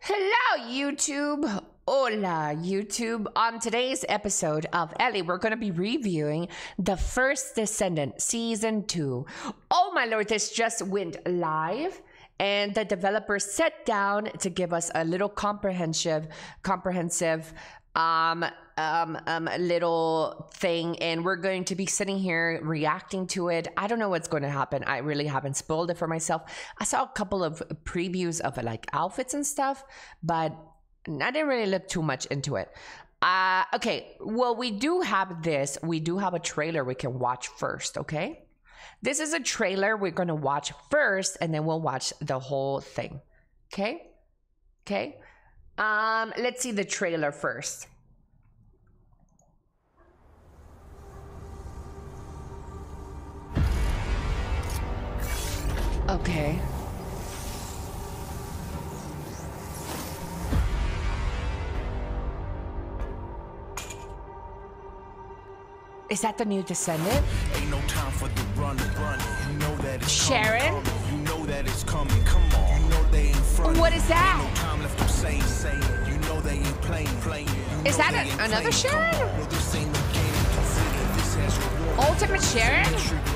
Hello, YouTube! Hola, YouTube! On today's episode of Ellie, we're going to be reviewing The First Descendant Season 2. Oh my lord, this just went live and the developers sat down to give us a little comprehensive comprehensive um, um, um, little thing, and we're going to be sitting here reacting to it. I don't know what's going to happen. I really haven't spoiled it for myself. I saw a couple of previews of like outfits and stuff, but I didn't really look too much into it. Uh, okay, well, we do have this. We do have a trailer we can watch first, okay? This is a trailer we're going to watch first, and then we'll watch the whole thing, okay? Okay? Um, let's see the trailer first. Okay. Is that the new Descendant? Ain't no time for the run, run. You know that it's Sharon? Coming, you know that it's coming. Come on. You know they front. What is that? No time left to say, say. You know they ain't playing, playing. is that a, another Sharon? No, Ultimate Sharon?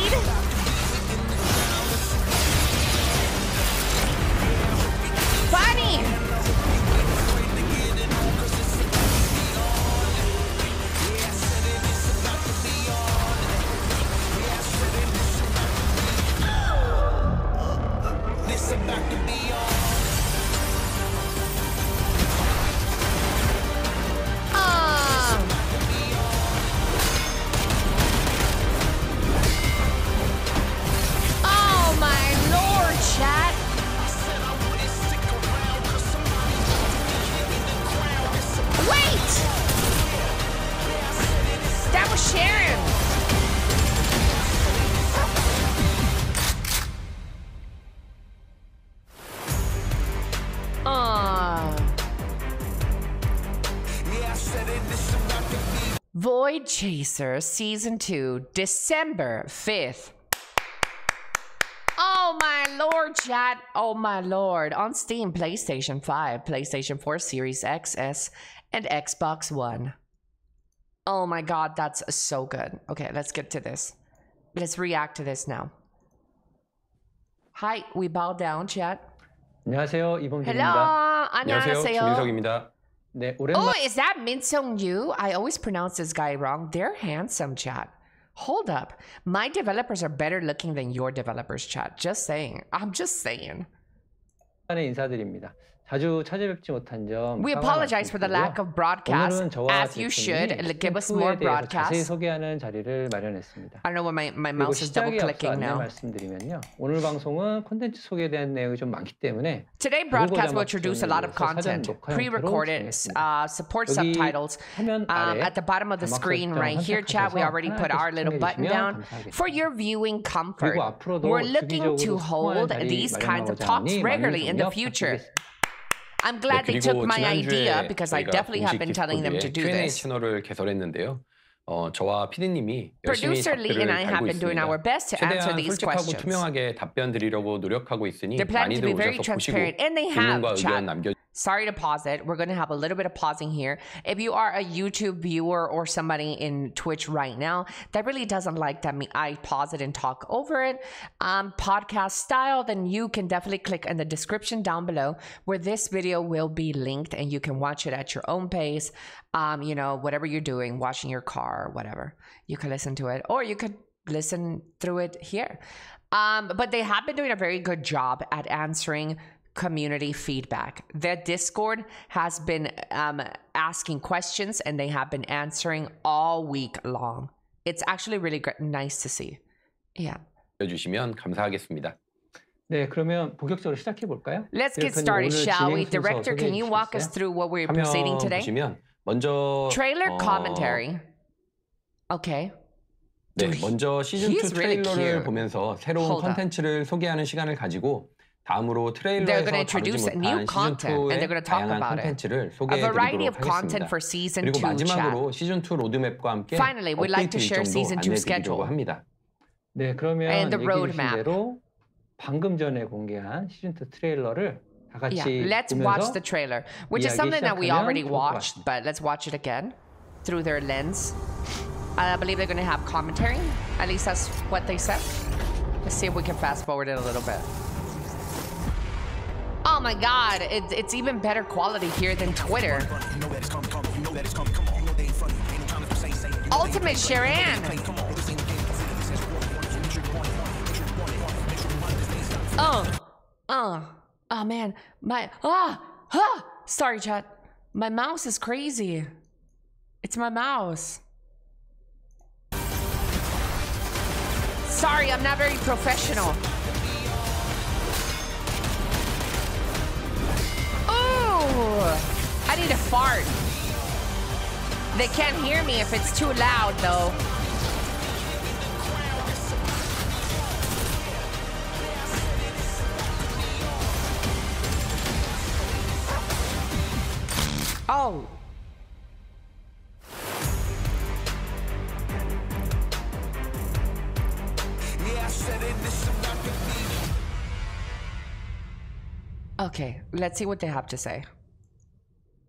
Chaser Season 2, December 5th. Oh my lord, chat. Oh my lord. On Steam, PlayStation 5, PlayStation 4, Series XS, and Xbox One. Oh my god, that's so good. Okay, let's get to this. Let's react to this now. Hi, we bow down, chat. 안녕하세요, Hello, 안녕하세요, 안녕하세요. 김민석입니다. 네, 오랜만... Oh, is that Min Sung Yu? I always pronounce this guy wrong. They're handsome, chat. Hold up. My developers are better looking than your developers, chat. Just saying. I'm just saying. 인사드립니다. We apologize for the lack of broadcast. As you should, give us more broadcast. I don't know where my, my mouse is double clicking now. 말씀드리면요. 오늘 방송은 콘텐츠 소개에 대한 내용이 좀 많기 때문에 Today broadcast will introduce a lot of content, pre-recorded, uh, support subtitles. Um, at the bottom of the screen right here, chat, we already put our little button down for your viewing comfort. We're looking to hold these kinds of talks regularly in the future. I'm glad they took my idea because I definitely have been telling them to do this. 채널을 개설했는데요. 어, 저와 Producer Lee and I have been doing our best to answer these questions. 투명하게 답변 노력하고 있으니 많이들 오셔서 보시고 질문과 의견 남겨 Sorry to pause it. We're going to have a little bit of pausing here. If you are a YouTube viewer or somebody in Twitch right now that really doesn't like that me I pause it and talk over it, um, podcast style, then you can definitely click in the description down below where this video will be linked and you can watch it at your own pace. Um, you know, whatever you're doing, washing your car, whatever. You can listen to it or you could listen through it here. Um, but they have been doing a very good job at answering community feedback. Their Discord has been um, asking questions and they have been answering all week long. It's actually really great, nice to see. Yeah. 감사하겠습니다 감사하겠습니다. 네, 그러면 본격적으로 시작해 볼까요? Let's get started, shall we? Director, can you walk us through what we're proceeding today? 보시면 먼저 Trailer commentary. Okay. 네, 먼저 시즌 2 트레일러를 보면서 새로운 컨텐츠를 소개하는 시간을 가지고 다음으로 트레일러에서 다루지 못한 시즌2의 다양한 콘텐츠를 소개해드리도록 하겠습니다. 그리고 마지막으로 시즌2 로드맵과 함께 Finally, 업데이트 like 일정도 안내드리려고 합니다. 네, 그러면 대로 방금 전에 공개한 시즌2 트레일러를 다 같이 yeah, Let's watch the trailer, which is something that we already watched, but let's watch it again through their lens. I believe they're going to have commentary. At least that's what they said. Let's see if we can fast forward it a little bit. Oh my god, it's, it's even better quality here than Twitter. Ultimate Sharan. Oh, oh, oh man, my, ah, ah, sorry chat. My mouse is crazy. It's my mouse. Sorry, I'm not very professional. I need a fart. They can't hear me if it's too loud, though. Oh. Okay, let's see what they have to say.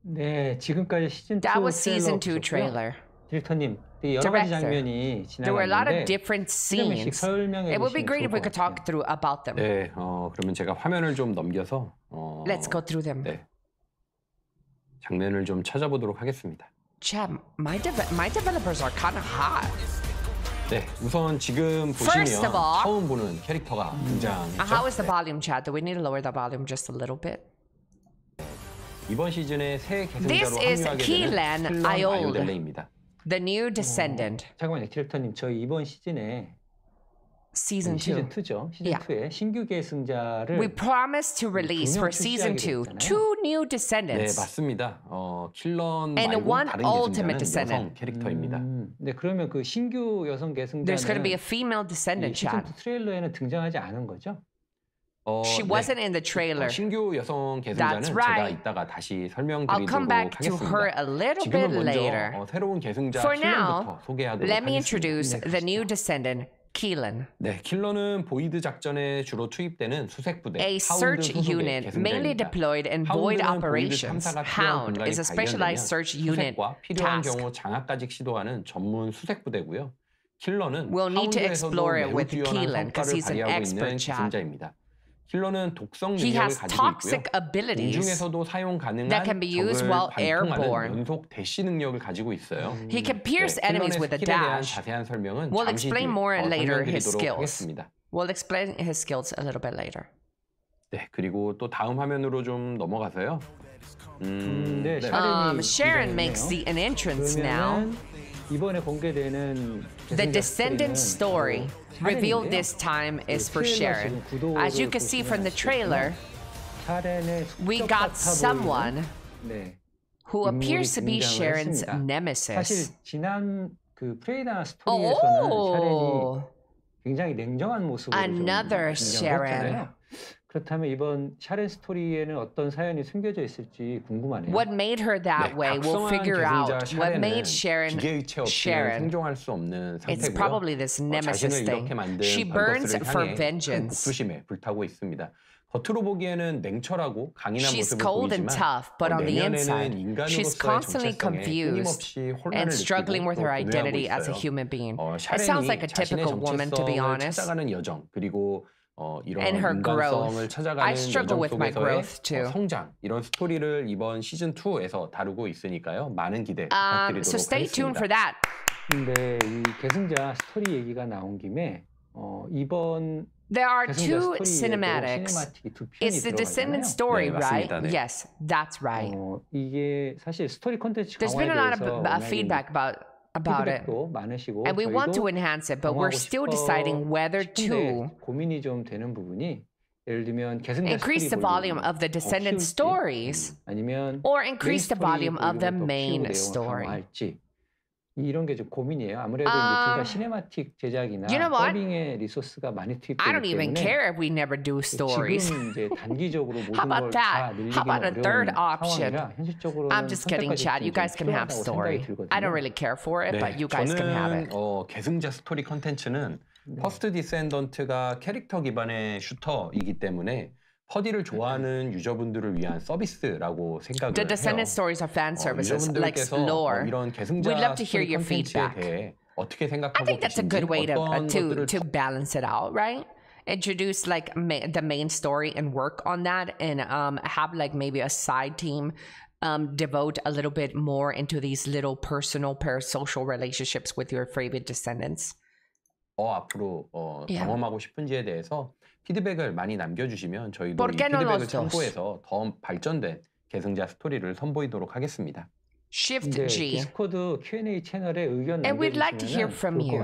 네, 지금까지 시즌 2 That was season 2 trailer. 디렉터님, 여러 가지 장면이 There were a lot of different scenes. It would be great if we could talk through about them. 네, 어, 그러면 제가 화면을 좀 넘겨서 어, Let's go through them. 네, 장면을 좀 찾아보도록 하겠습니다. Chad, my, de- my developers are kind of hot. 네, 우선 지금 보시면 First of all, 처음 보는 캐릭터가 등장했죠. How is the volume, Chad? Do we need to lower the volume just a little bit? 이번 시즌에 새 This is 계승자로 합류하게 Keelan 되는 슬럼 Iole. 아이오델레입니다. the new descendant. 잠깐만요, 디렉터님. 저희 이번 시즌에 season two. 시즌 2죠. 시즌 Yeah. 2에 신규 계승자를 We promised to release for season two two new 네, descendants. 맞습니다. 어, 킬런 And 말고 one 다른 ultimate 계승자는 여성 descendant. 캐릭터입니다. 음, 네, 그러면 그 신규 여성 There's going to be a 계승자는 female 이 descendant, 시즌 2 Chad. 트레일러에는 등장하지 않은 거죠? 어, She wasn't in the trailer. 신규 여성 That's 제가 right. 이따가 다시 I'll come back to her a little bit 먼저 later. 어, 새로운 계승자 For now, Let me introduce the new descendant, Keelan. 네, 킬러는 보이드 작전에 주로 투입되는 수색 부대 A search unit mainly deployed in operations. Hound is a specialized search unit 수색과 필요한 task. 경우 장악까지 시도하는 수색부대고요. 부대고요. 킬러는 We'll need to explore 하운드에서도 it 매우 with 뛰어난 Keelan, he's an 있는 expert 힐러는 독성 능력을 가지고 있고요. 공중에서도 사용 가능한 적을 관통하는 연속 대시 능력을 가지고 있어요. He can pierce 네, enemies with a dash. 자세한 설명은 we'll 잠시 explain more 어, later his skills. 하겠습니다. We'll explain his skills a little bit later. 네, 그리고 또 다음 화면으로 좀 넘어가서요. 음, 네, 샤른이 um, Sharon makes the, an entrance now. 이번에 공개되는 The descendant's story, revealed this time, is for Sharon. As you can see from the trailer, we got someone who appears to be Sharon's nemesis. Oh, another Sharon. 그렇다면 이번 샤렌 스토리에는 어떤 사연이 숨겨져 있을지 궁금하네요. What made her that 네, way? We'll 각성한 figure out 계승자 what 샤렌은 made Sharon 기계의체 없이는 Sharon. 생존할 수 없는 It's probably 상태고요. this 어, nemesis 자신을 thing. 이렇게 만든 She burns 방버스를 for 향해 큰 vengeance. 복수심에 불타고 있습니다. 겉으로 보기에는 냉철하고 강인한 She's 모습을 cold and 보이지만 tough, but 어, on the inside, 내면에는 she's 인간으로서의 constantly 정체성에 confused 끊임없이 혼란을 and struggling with 느끼고 또 her identity as a 분해하고 있어요. human being. 어, It 샤렌이 sounds like a 자신의 typical woman, to be 정체성을 honest. 찾아가는 여정 그리고 어, 이런 And her 인간성을 growth. I 찾아가는 struggle with my 여정 growth 속에서의 too. 어, 성장 이런 스토리를 이번 시즌 2에서 다루고 있으니까요. 많은 기대 Um, 부탁드리도록 so stay tuned 하겠습니다. for that. 근데 이 계승자 스토리 얘기가 나온 김에 어, 이번 There are 계승자 two 스토리에도 cinematics. 시네마틱이 두 편이 It's the descendant 들어가잖아요. story, 네, right? 맞습니다. 네. Yes, that's right. 어, 이게 사실 스토리 콘텐츠 There's been a 강화에 lot of 대해서 uh, 워낙에 feedback about about it. and we want to enhance it, but we're still deciding whether to increase the volume of the descendant stories or increase the volume of the main story. 이런 게 좀 고민이에요. 아무래도 이제 둘다 시네마틱 제작이나 you know what? 더빙의 리소스가 많이 투입되기 I don't even 때문에 care if we never do stories. 지금 이제 단기적으로 모든 걸다 늘리기는 어려운 상황이라 현실적으로는 I'm just kidding, Chad. You guys can have story. I don't really care for it, 네, but you guys can have it. 어, 계승자 스토리 컨텐츠는 네. 퍼스트 디센던트가 캐릭터 기반의 슈터이기 때문에 좋아하는 유저분들을 위한 서비스라고 생각을 The Descendant 해요. Stories are fan services, 어, like lore. 어, 이런 계승자 We'd love to hear your feedback. 어떻게 생각하고 I think that's a good way to, uh, to, to balance it out, right? introduce like ma the main story and work on that and um, have like maybe a side team um, devote a little bit more into these little personal parasocial relationships with your favorite descendants. 어 앞으로 어, yeah. 경험하고 싶은지에 대해서 피드백을 많이 남겨주시면 저희도 이 피드백을 참고해서 더 발전된 계승자 스토리를 선보이도록 하겠습니다. Shift G. 디스코드 Q&A 채널에 의견 And we'd like to hear from you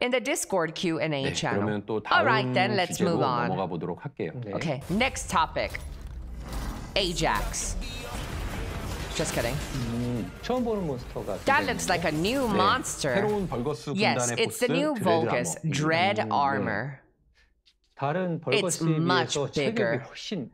in the Discord Q&A 네, channel. 그러면 또 다음 right, then, let's 주제로 move on. 넘어가 보도록 할게요. 네. Okay, next topic. Ajax. Just kidding. 음, 처음 보는 몬스터가. That looks like a new 네. monster. 새로운 벌거스 분단의 yes, 보스. Yes, it's the new Vulgus Dread Armor. 음, 네. It's much bigger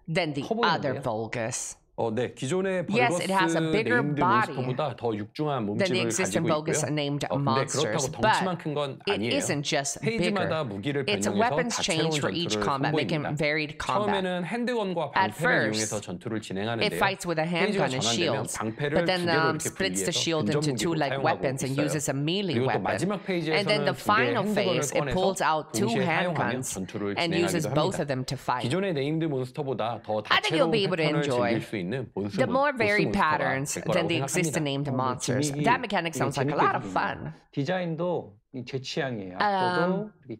than the other vulgus. 어, 네, 기존의 Yes, 벌거스 it has a bigger 네임드 body 더 육중한 than the 몸집을 existing 가지고 bogus 있고요. named monsters. 그렇다고 But it 아니에요 isn't just 페이지마다 bigger. 무기를 Its 변형해서 weapons 다채로운 change for 전투를 each combat, making 선보입니다. varied combat. 처음에는 핸드건과 At 방패를 first, 이용해서 전투를 It 진행하는데요. fights with a 페이지가 and 전환되면 방패를 but 두 then 개로 splits the shield into two like weapons and 사용하고 uses a 있어요. melee 그리고 또 weapon. 마지막 페이지에서는 And then the final 핸드건을 phase, it pulls 꺼내서 out two 동시에 사용하며 handguns 전투를 and uses 진행하기도 both 합니다. of them to fight. 기존의 네임드 몬스터보다 더 I think you'll 다채로운 be able to 패턴을 enjoy 즐길 수 the more varied patterns than the existing named monsters. That mechanic sounds like a lot of fun. Um,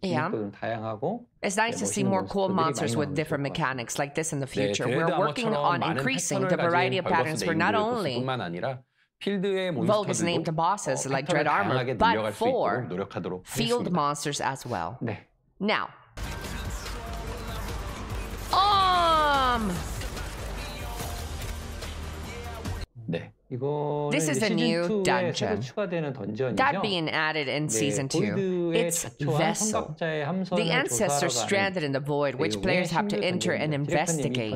yeah. It's nice to see more cool monsters with different mechanics like this in the future. We're working on increasing the variety of patterns for not only named bosses like Dread Armor, but for field monsters as well. Now, um, This is a new dungeon that being added in season 2. It's Vessel. The ancestors stranded in the void, which players have to enter and investigate.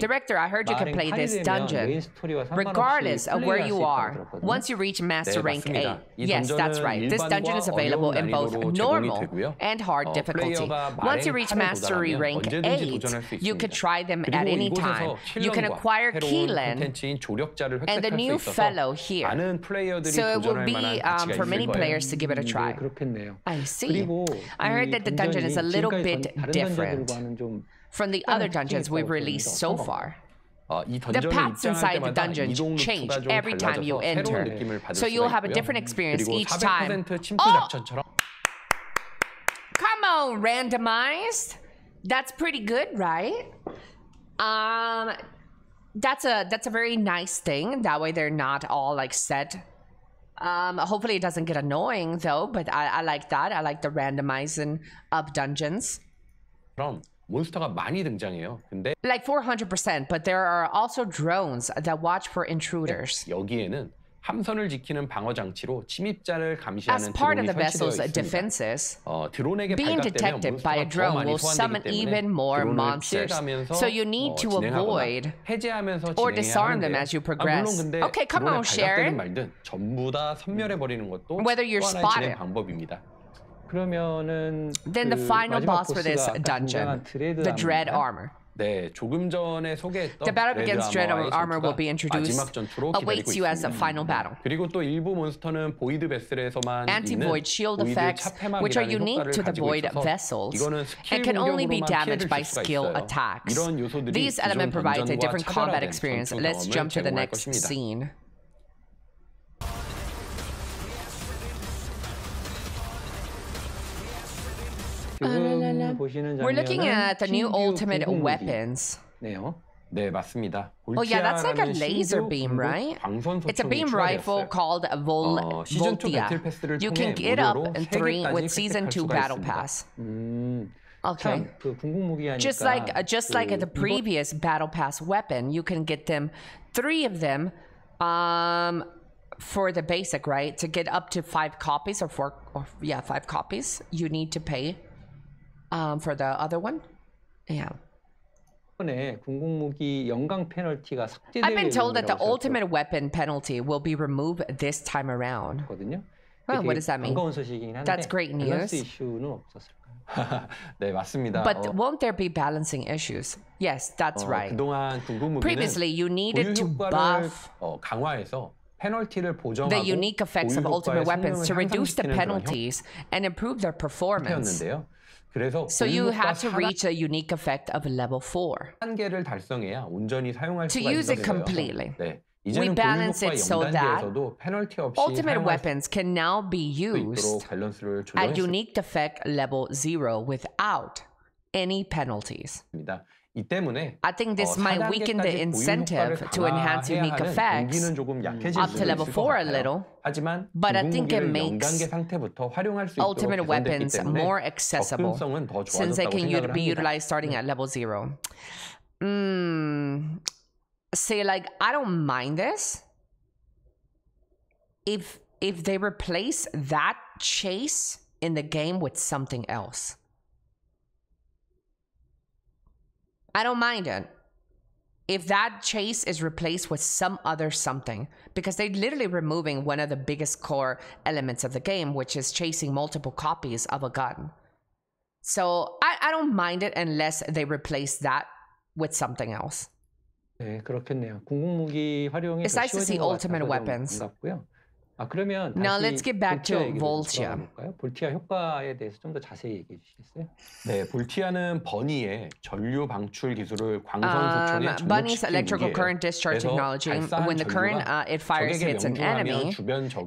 Director, I heard you can play this dungeon regardless of where you are once you reach Master Rank 8. Yes, that's right. This dungeon is available in both normal and hard difficulty. Once you reach Mastery Rank 8, you can try them at any time. You can acquire Keyland and the new new fellow here. So it will be um, for many players to give it a try. I see. I heard that the dungeon is a little bit different from the other dungeons we've released so far. The paths inside the dungeon change every time you enter, so you'll have a different experience each time. Oh! Come on, randomized! That's pretty good, right? Um, that's a that's a very nice thing. That way they're not all like set. Um, hopefully it doesn't get annoying though, but I, I like that. I like the randomizing of dungeons. 그럼 몬스터가 많이 등장해요. 근데 like 400%, but there are also drones that watch for intruders. 여기에는 함선을 지키는 방어 장치로 침입자를 감시하는 드론이 설치되어 있습니다. 어, 드론에게 being detected by a drone will summon even more monsters. So you need to avoid or disarm them as you progress. Okay, come on, Sharon. 말든 전부 다 섬멸해 버리는 것도 Whether you're spotted. 방법입니다. 그러면은 then the final boss for this dungeon, the dread armor. 네, 조금 전에 소개했던 The battle against Dread Armor will be introduced. 마지막 전투로 As a final battle. 그리고 또 일부 몬스터는 보이드 베슬에서만 Anti-void shield effects, which are unique to the void vessels, and can only be damaged by skill attacks. These elements provide a different combat experience. Let's jump to the next scene. 보시는 We're looking at the new ultimate weapons. 네요. 네, 맞습니다. Oh yeah, that's like a laser beam, right? It's a beam rifle called Vol Voltia. You can get up in 3 with Season 2 Battle Pass. Okay. Just like uh, just like at the previous battle pass weapon, you can get them three of them um, for the basic, right? To get up to five copies or four or yeah, five copies, you need to pay um, for the other one. Yeah. 이번에 영광 페널티가 삭제될 I've been told that the ultimate weapon penalty will be removed this time around. 거든요. Well, what does that mean? 반가운 소식이긴 한데 That's great news. 이슈는 없었을까요? 네, 맞습니다. But 어, won't there be balancing issues? Yes, that's 어, right. 그동안 Previously, you needed to buff 어, 강화해서 페널티를 보정하고 the unique effects of ultimate weapons to reduce the penalties and improve their performance. 그래서 So you have to reach a unique effect of level 4. 달성해야 온전히 사용할 수가 To use it 있는 거예요. completely. 네. We balance it so that Ultimate weapons can now be used at unique effect level 0 without any penalties. 이 때문에 I think this might weaken the incentive to enhance unique effects up to level 4 a little. 하지만 but I think it makes ultimate weapons more accessible since they can be utilized starting at level 0. Mm, say like I don't mind this if if they replace that chase in the game with something else. I don't mind it if that chase is replaced with some other something because they're literally removing one of the biggest core elements of the game which is chasing multiple copies of a gun so i, I don't mind it unless they replace that with something else 네, it's nice to see ultimate weapons 아 그러면 Now let's get back to 볼티아. 볼티아 효과에 대해서 좀더 자세히 얘기해 주시겠어요? 네, 볼티아는 버니의 전류 방출 기술을 광선 um, Bunny's electrical current discharge technology. When the current uh, it fires hits an enemy,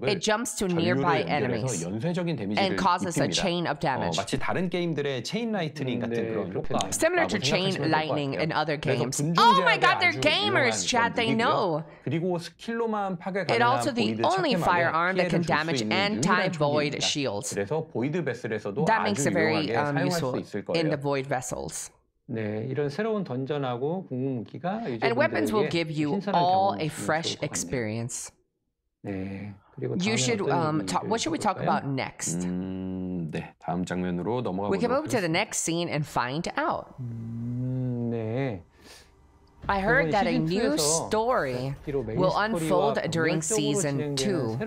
it jumps to nearby enemies and causes a chain of damage. 어, 마치 다른 게임들의 체인 라이트닝 같은 그런 효과. Similar to chain lightning in other games. Oh my God, they're gamers, Chad. They know. 그리고 스킬로만 파괴 가능한 보이드 firearm that can damage anti-void shields. That makes it very um, useful in the void vessels. And weapons will give you all a fresh experience. You should um, talk, what should we talk about next? 네, 다음 장면으로 넘어가 We can move to the next scene and find out. 음, 네. I heard that a new story will unfold during season 2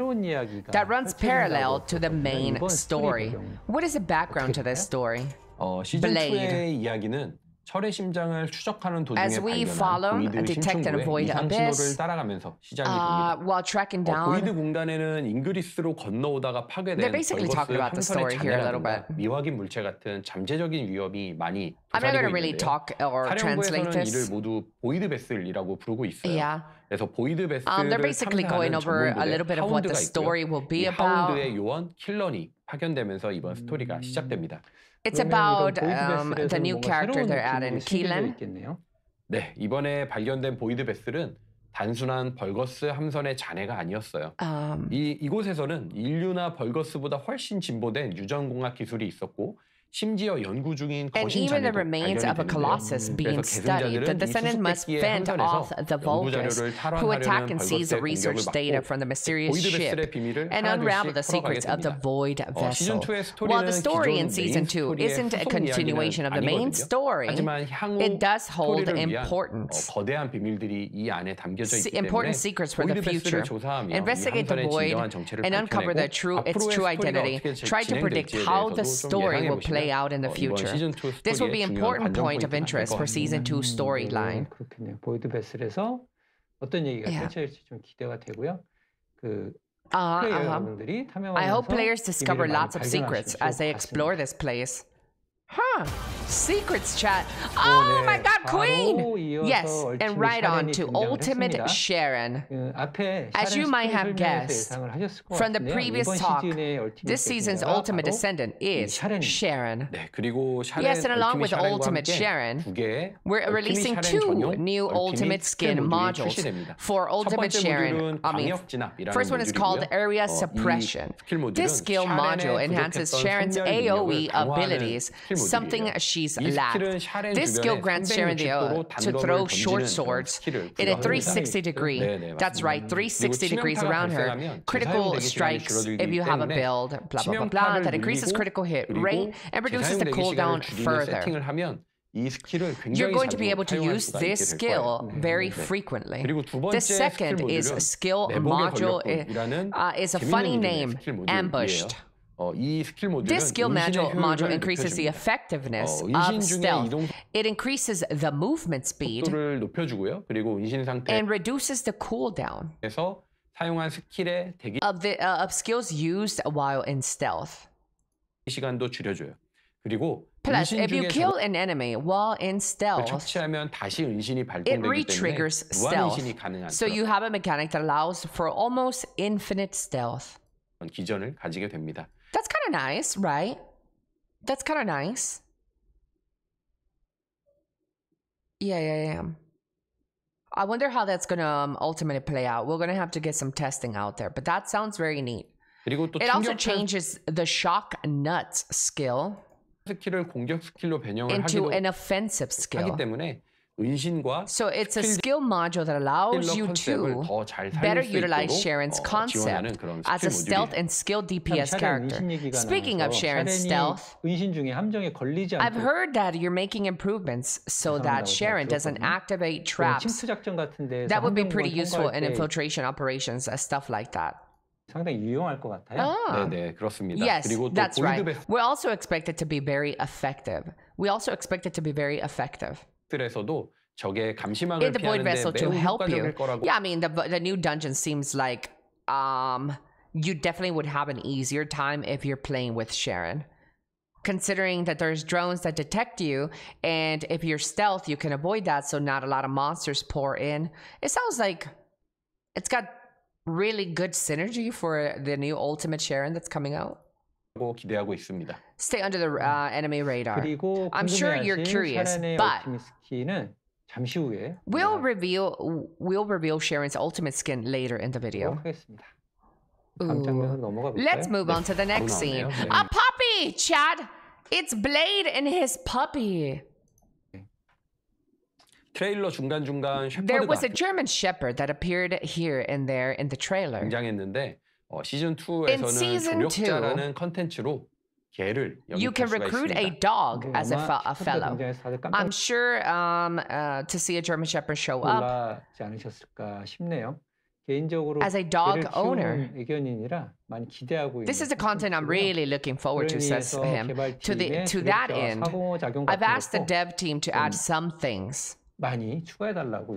that runs parallel to the main story. What is the background to this story? Blade. 철의 심장을 추적하는 도중에 As we 발견한 follow, 보이드 detect and 신청구의 avoid 이상 신호를 abyss, 따라가면서 시작이 됩니다. uh, while tracking 어, down. 보이드 공단에는 잉그리스로 건너오다가 파괴된 They're basically talking 벌거스 about the 함선의 story here a little 잔해라든가 bit. 미확인 물체 같은 잠재적인 위협이 많이 I'm not going 도사리고 to really 있는데요. talk or translate 사령부에서는 이를 this. 모두 보이드 베슬이라고 부르고 있어요. Yeah. 그래서 보이드 Um, they're 베슬을 basically going 탐사하는 over a little 전문부대 bit of what the 하운드가 있고요. story will be 이 about. 하운드의 요원 킬런이 파견되면서 이번 스토리가 시작됩니다. It's about um, the new character they're adding, Keelan. 네, 이번에 발견된 보이드 베슬은 단순한 벌거스 함선의 잔해가 아니었어요. Um, 이 이곳에서는 인류나 벌거스보다 훨씬 진보된 유전공학 기술이 있었고 심지어 연구 중인 And even the remains of a 발견이 colossus being studied, the descendant must fend off the vultures who attack and seize the research data from the mysterious ship and unravel the secrets of the void vessel. While the story in season 2 is isn't a continuation of the main story, 하지만 it does hold 거대한 비밀들이 이 안에 담겨져 있기 때문에 important secrets for the future. Investigate the void and uncover the true, its true identity. Try to predict how the story will play out in the future. This will be an important point of interest for season 2 storyline. Uh, uh-huh. I hope players discover lots of secrets as they explore this place. Huh. Secrets chat. Oh my god, Queen! Yes, and right on to Ultimate Sharon. As you might have guessed from the previous talk, this season's Ultimate Descendant is Sharon. Yes, and along with Ultimate Sharon, we're releasing two new Ultimate Skin modules for Ultimate Sharon. I mean, first one is called Area Suppression. This skill module enhances Sharon's AoE abilities something she's lacked. This skill grants Sharon the uh, to throw short swords in a 360 degree. That's right, 360 degrees around her. Critical strikes if you have a build, blah, blah, blah, blah, that increases critical hit rate and reduces the cooldown further. You're going to be able to use this skill very frequently. The second is skill module eh, uh, is a funny name, ambushed. This skill module, module increases the effectiveness of stealth. It increases the movement speed 높여주고요. and reduces the cooldown 에서 사용한 스킬의 of the uh, of skills used while in stealth. Plus, if you kill an enemy while in stealth, it re-triggers stealth. So you have a mechanic that allows for almost infinite stealth. 기전을 가지게 됩니다. That's kind of nice, right? That's kind of nice. Yeah, yeah, yeah. I wonder how that's going to um, ultimately play out. We're going to have to get some testing out there, but that sounds very neat. It also changes the shock nut skill into an offensive skill. So it's a skill module that allows you to better utilize Sharon's concept as a stealth and skilled DPS character. Speaking of Sharon's stealth, I've heard that you're making improvements so that Sharon doesn't activate traps. That would be pretty useful in infiltration operations, stuff like that. 상당히 유용할 것 같아요. 네네 그렇습니다. Yes, 그리고 또 that's right. We're also expected to be very effective. We also expected to be very effective. 테스트에서도 적의 감시망을 yeah, the void vessel to help you. 거라고. Yeah, I mean the the new dungeon seems like um you definitely would have an easier time if you're playing with Sharon. Considering that there's drones that detect you, and if you're stealth, you can avoid that, so not a lot of monsters pour in. It sounds like it's got really good synergy for the new Ultimate Sharon that's coming out. 기대하고 있습니다. Stay under the uh, enemy radar. 그리고 I'm sure you're curious, but 잠시 잠시 후에 we'll reveal we'll reveal Sharon's ultimate skin later in the video. 하겠습니다. Let's move on to the next scene. A puppy, Chad. It's Blade and his puppy. There was a German shepherd that appeared here and there in the trailer. 등장했는데 어, 시즌 2에서는 조력자라는 컨텐츠로 개를 You can recruit a dog as a, a fellow. I'm sure um, uh, to see a German Shepherd show up. 않으셨을까 싶네요. 개인적으로 as a dog owner, 의견이니라 많이 기대하고 this is the content I'm really looking forward to, says him. To, the, to that end, I've asked the dev team to add some things. 많이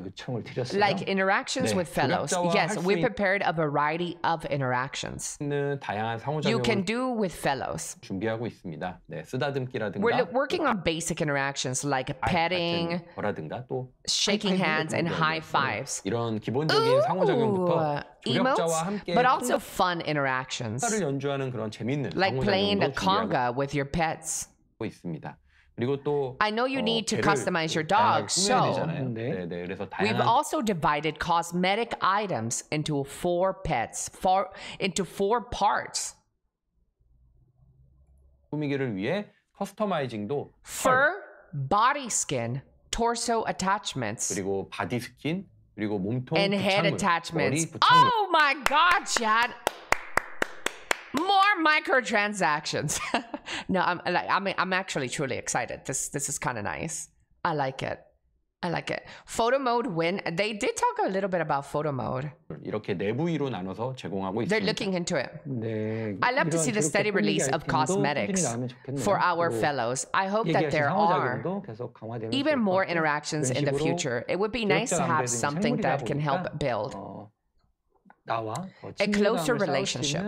요청을 드렸어요. Like interactions 네, with fellows. Yes, we prepared a variety of interactions. 다양한 you can do with fellows. 준비하고 있습니다. 네, 쓰다듬기라든가. We're working on basic interactions like petting, 거라든가 또 shaking hands and high fives. 이런 기본적인 상호작용부터 Emotes. 함께 but also fun interactions. 연주하는 그런 재밌는 like playing the conga with your pets. 있습니다. I know you need to customize your dog, so 그래서 we've also divided cosmetic items into four pets, four, into four parts: 꾸미기를 fur, body skin, torso attachments, and head attachments. Oh my God, Chad! More microtransactions. no, I'm like I'm I'm actually truly excited. This this is kind of nice. I like it. I like it. Photo mode win. They did talk a little bit about photo mode. 있습니다. They're looking into it. I love to see the steady release of cosmetics for our fellows. I hope that there are even more interactions in the future. It would be nice to have something that can help build a closer relationship.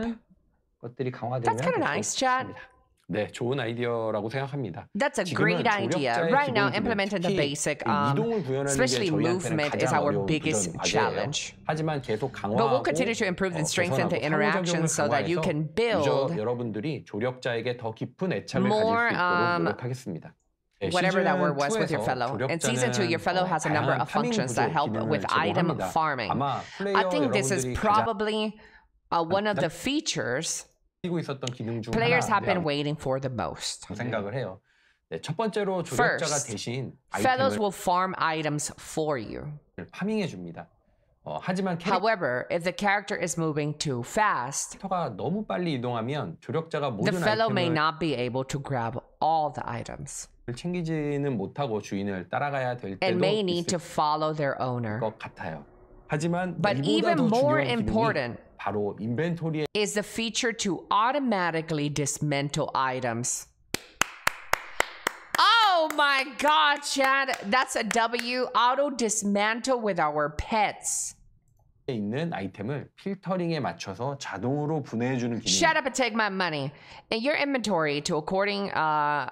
That's kind of nice, Chad. 네, 좋은 아이디어라고 생각합니다. That's a great idea. Right now, implementing the basic, um, especially movement, is our biggest challenge. 하지만 계속 강화하고 But we'll continue to improve and strengthen the interaction so that you can build 여러분들이 조력자에게 더 깊은 애착을 가질 수 있도록 um, 노력하겠습니다. whatever that word was with your fellow. In season two, your fellow has a number of functions that help with item farming. I think this is probably uh, one of the features 뛰고 있었던 기능 중 Players have been 하나인데 waiting for the most. 생각을 해요. 네, 첫 번째로 조력자가 First, 대신 Fellows 아이템을 will farm items for you. 파밍해 줍니다. 어, 하지만 However, if the character is moving too fast, 캐릭터가 너무 빨리 이동하면 조력자가 the 모든 fellow may 아이템을 not be able to grab all the items 챙기지는 못하고 주인을 따라가야 될 and 때도 may need 있을 to follow their owner. 것 같아요. 하지만 But even more important, 바로 인벤토리에 is the feature to automatically dismantle items. Oh my god, Chad. That's a W. Auto dismantle with our pets. 있는 아이템을 필터링에 맞춰서 자동으로 분해해 주는 기능. Shut up and take my money. And your inventory to according uh,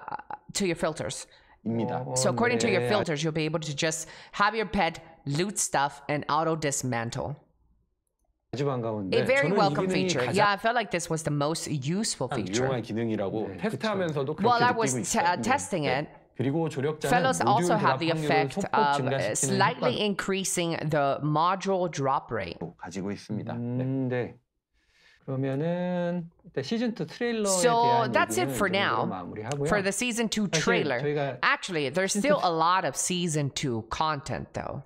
to your filters. 입니다. so according 네. to your filters, you'll be able to just have your pet loot stuff and auto dismantle. A very welcome feature. Yeah, I felt like this was the most useful feature. 유용한 기능이라고 While I was uh, testing it. Fellows also have the effect of uh, slightly increasing the module drop rate. so that's it for now for the season 2 trailer. Actually, there's still a lot of season 2 content though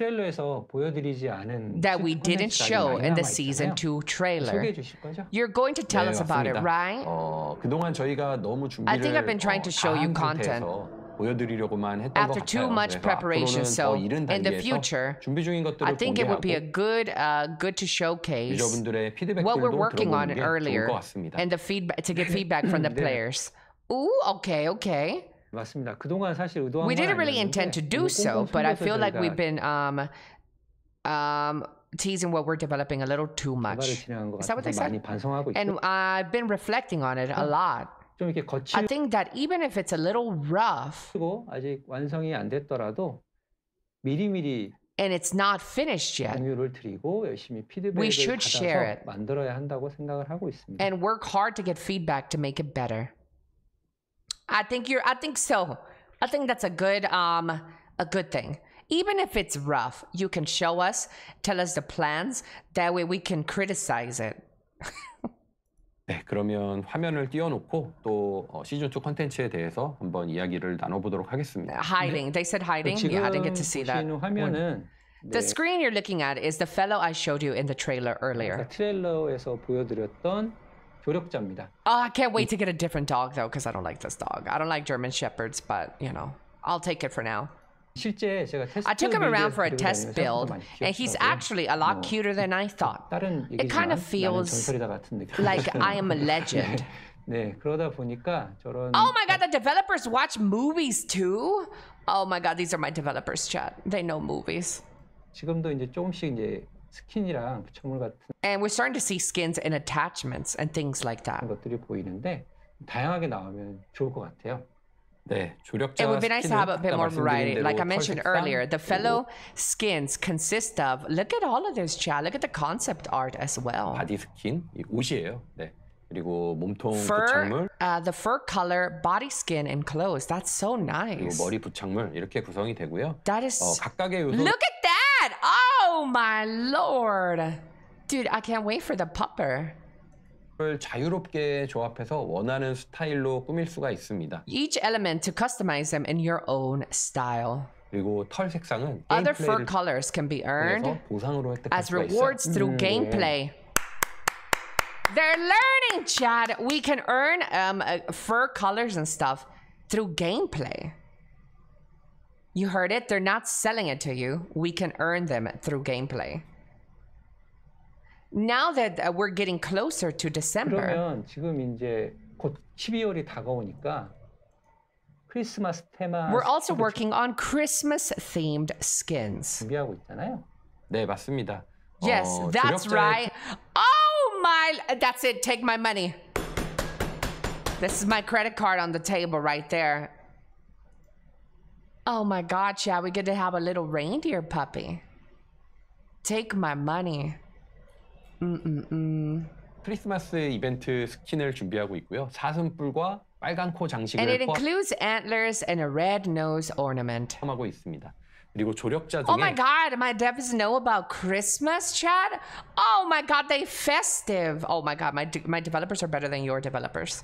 that we didn't show in the season 2 trailer. 거죠? You're going to tell 네, us about it, right? 어, I think I've been trying to show you content. After too much preparation, so in the future, I think it would be a good, uh, good to showcase what we're working on earlier and the feedback to get feedback from the players. Ooh, okay, okay. 맞습니다. 그동안 사실 의도한 We didn't really intend to do so, but I feel like we've been um, um, teasing what we're developing a little too much. Is that what they said? And I've been reflecting on it a lot. I think that even if it's a little rough. 아직 완성이 안 됐더라도 미리미리. And it's not finished yet. we 드리고 share it And work hard to get feedback to make it better. I think you're I think so. I think that's a good um a good thing. Even if it's rough, you can show us, tell us the plans. That way we can criticize it. 네, 그러면 화면을 띄워놓고 또 어, 시즌 2 컨텐츠에 대해서 한번 이야기를 나눠보도록 하겠습니다. Uh, hiding. They said hiding. Yeah, I didn't get to see that. 지금 보시는 The screen you're looking at is the fellow I showed you in the trailer earlier. 아까 트레일러에서 보여드렸던 조력자입니다. Oh, I can't wait to get a different dog though, because I don't like this dog. I don't like German Shepherds, but you know, I'll take it for now. 실제 제가 테스트 I took him around for a test build, and he's actually a lot cuter than I thought. 다른 It kind of feels like I am a legend. 네, 그러다 보니까 저런 Oh my god, the developers watch movies too? Oh my god, these are my developers chat. They know movies. 지금도 이제 조금씩 이제 스킨이랑 부착물 같은 And we're starting to see skins and attachments and things like that. 것들이 보이는데 다양하게 나오면 좋을 것 같아요. 네, It would be nice to have a bit more variety. Like I mentioned earlier, the fellow skins consist of look at all of this Chia. Look at the concept art as well. 바디 스킨 옷이에요. 네. 그리고 몸통 부착물, uh, the fur color, body skin, and clothes. That's so nice. 머리 부착물 이렇게 구성이 되고요. That is. 어, 각각의 요소 Look at that! god! Oh my lord! Dude, I can't wait for the popper. 자유롭게 조합해서 원하는 스타일로 꾸밀 수가 있습니다. Each element to customize them in your own style. 그리고 털 색상은 Other fur colors can be earned as rewards through 음, gameplay. 네. They're learning, Chad. We can earn um, uh, fur colors and stuff through gameplay. You heard it. They're not selling it to you. We can earn them through gameplay. Now that uh, we're getting closer to December. 그러면 지금 이제 곧 12월이 다가오니까 크리스마스 테마 We're also working on Christmas themed skins. 준비하고 있잖아요. 네, 맞습니다. Yes, 어, that's right. Oh my that's it. Take my money. This is my credit card on the table right there. Oh my God, Chad! we get to have a little reindeer puppy. Take my money. Mm-mm-mm. 크리스마스 이벤트 스킨을 준비하고 있고요. 사슴뿔과 빨간 코 장식을 And it includes antlers and a red nose ornament. 포함하고 있습니다. 그리고 조력자 oh 중에 Oh my god, my devs know about Christmas chat? Oh my god, they festive. Oh my god, my my developers are better than your developers.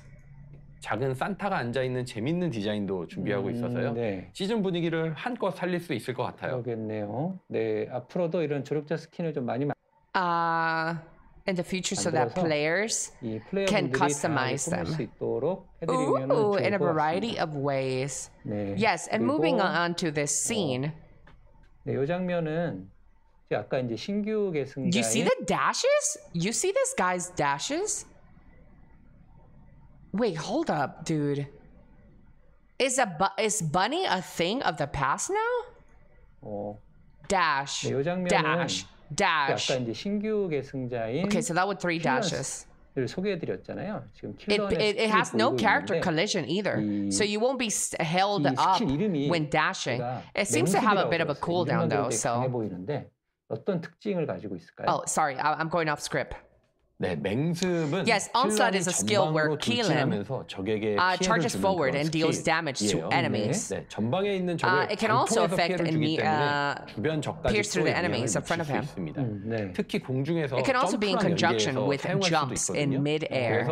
작은 산타가 앉아 있는 재밌는 디자인도 준비하고 음, 있어서요. 네. 시즌 분위기를 한껏 살릴 수 있을 것 같아요. 그러겠네요. 네, 앞으로도 이런 조력자 스킨을 좀 많이 만. 아, in the future, so that players can customize them. Ooh, in a variety of ways. 네. Yes, and moving on to this scene. 네, 이 장면은 아까 이제 신규 계승자인. You see the dashes? You see this guy's dashes? Wait, hold up, dude. Is a bu is bunny a thing of the past now? 어. Dash. 네, 장면은 dash. Dash. 약간 이제 신규 계승자인. Okay, so that was three dashes. 를 소개해드렸잖아요. 지금 it, it, it has no character collision either, so you won't be held up when dashing. It seems to have a bit of a cooldown though. So. 강해 보이는데 어떤 특징을 가지고 있을까요? Oh, sorry, I'm going off script. 네, 맹습은 yes, onslaught is a skill where Keelan uh, charges forward and deals damage to enemies. 네, 전방에 있는 적을 uh, it can also affect and uh, pierce through the enemies in front of him. 음, 네. 특히 공중에서 it can also be in conjunction with jumps in midair.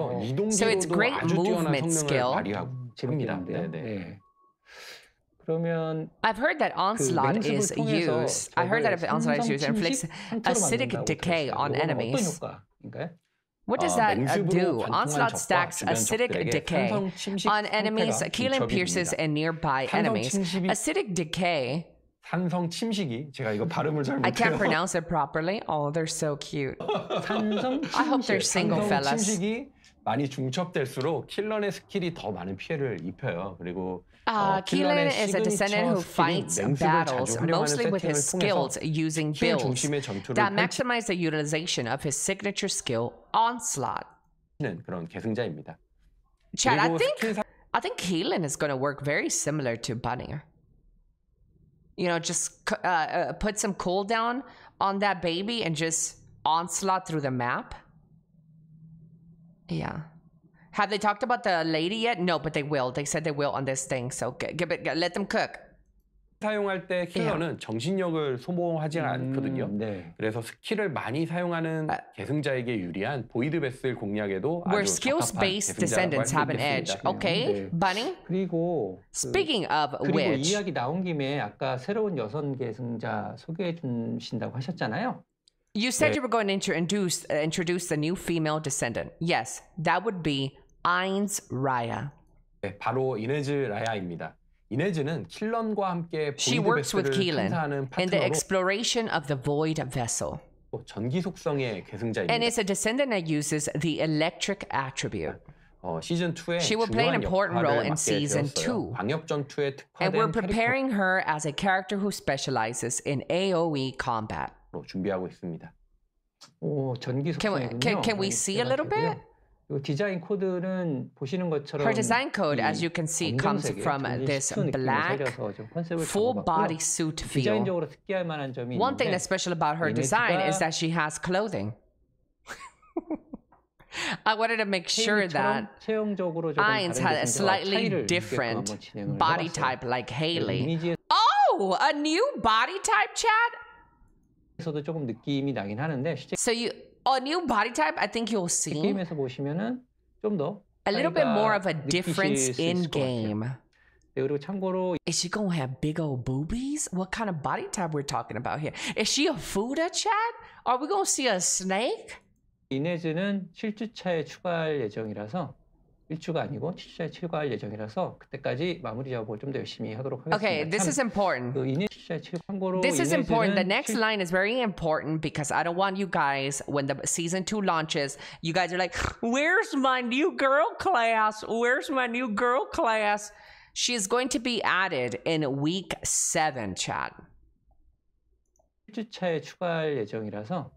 So it's great movement skill. 네 네, 네. 그러면 I've heard that onslaught is used. I heard that onslaught is used it inflicts acidic decay on enemies. 어떤 효과? 그러니까요. What does that do? Onslaught stacks acidic decay on enemies, Keelan pierces and nearby enemies. Acidic decay. 산성 침식이 제가 이거 발음을 잘 못해요. I can't pronounce it properly. Oh, they're so cute. 산성 침식. I hope they're single fellas. 침식이 많이 중첩될수록 킬런의 스킬이 더 많은 피해를 입혀요. 그리고 Uh, oh, is a descendant who fights battles, mostly with his skills using builds that maximize the utilization of his signature skill, Onslaught. Chad, I think, I think Keelan is going to work very similar to Bunnier. You know, just uh, uh, put some cooldown on that baby and just onslaught through the map. Yeah. Have they talked about the lady yet? No, but they will. They said they will on this thing. So give it, let them cook. 사용할 때 킬러는 예. 정신력을 소모하지 음, 않거든요. 네. 그래서 스킬을 많이 사용하는 계승자에게 유리한 보이드 베슬 공략에도 We're 아주 skills-based descendants have an edge. Okay, 네. Bunny. 그리고 speaking 그, of 그리고 which. 이야기 나온 김에 아까 새로운 여성 계승자 소개해 주신다고 하셨잖아요. You said 네. you were going to introduce uh, introduce the new female descendant. Yes, that would be Eins Raya. 네, 바로 이네즈 라야입니다. 이네즈는 킬런과 함께 She works with Keelan in the exploration of the void vessel. 전기 속성의 계승자입니다. And it's a descendant that uses the electric attribute. 어, 시즌 2에 She will play an important role in season 2. 전투에 특화된 And we're preparing her as a character who specializes in AOE combat. 준비하고 있습니다. 오, 전기 Can we, can, can we see a little bit? 디자인 코드는 보시는 것처럼 Her design code, as you can see, comes from this black full body suit feel. 디자인적으로 특이할 만한 점이 One thing that's special about her design is that she has clothing. I wanted to make sure that Ains had a slightly different body type like Haley. Oh, a new body type, Chad? So you a new body type, I think you'll see 게임에서 보시면은 좀 더 a little bit more of a difference in game. 네, 그리고 참고로 is she gonna have big old boobies? What kind of body type we're talking about here? Is she a fooder chat? Are we gonna see a snake? 이내즈는 7주차에 추가할 예정이라서 1주가 아니고 7주에 출가할 예정이라서 그때까지 마무리 작업을 좀 열심히 하도록 하겠습니다. Okay, this is important. 그 7주에 참고로 This is important. The next line is very important because I don't want you guys when the season 2 launches, you guys are like, "Where's my new girl class? Where's my new girl class?" She is going to be added in week 7 chat. 7주차에 추가할 예정이라서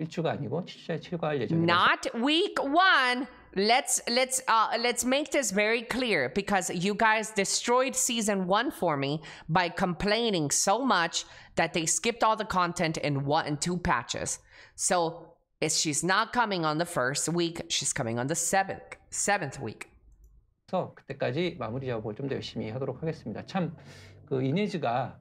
1주가 아니고 7주차에 출가할 예정이라서 Not week 1 let's let's uh let's make this very clear because you guys destroyed season 1 for me by complaining so much that they skipped all the content in one and two patches. So, if she's not coming on the first week, she's coming on the 7th 7th week. So, 그때까지 마무리 작업을 좀 더 열심히 하도록 하겠습니다. 참그 이네즈가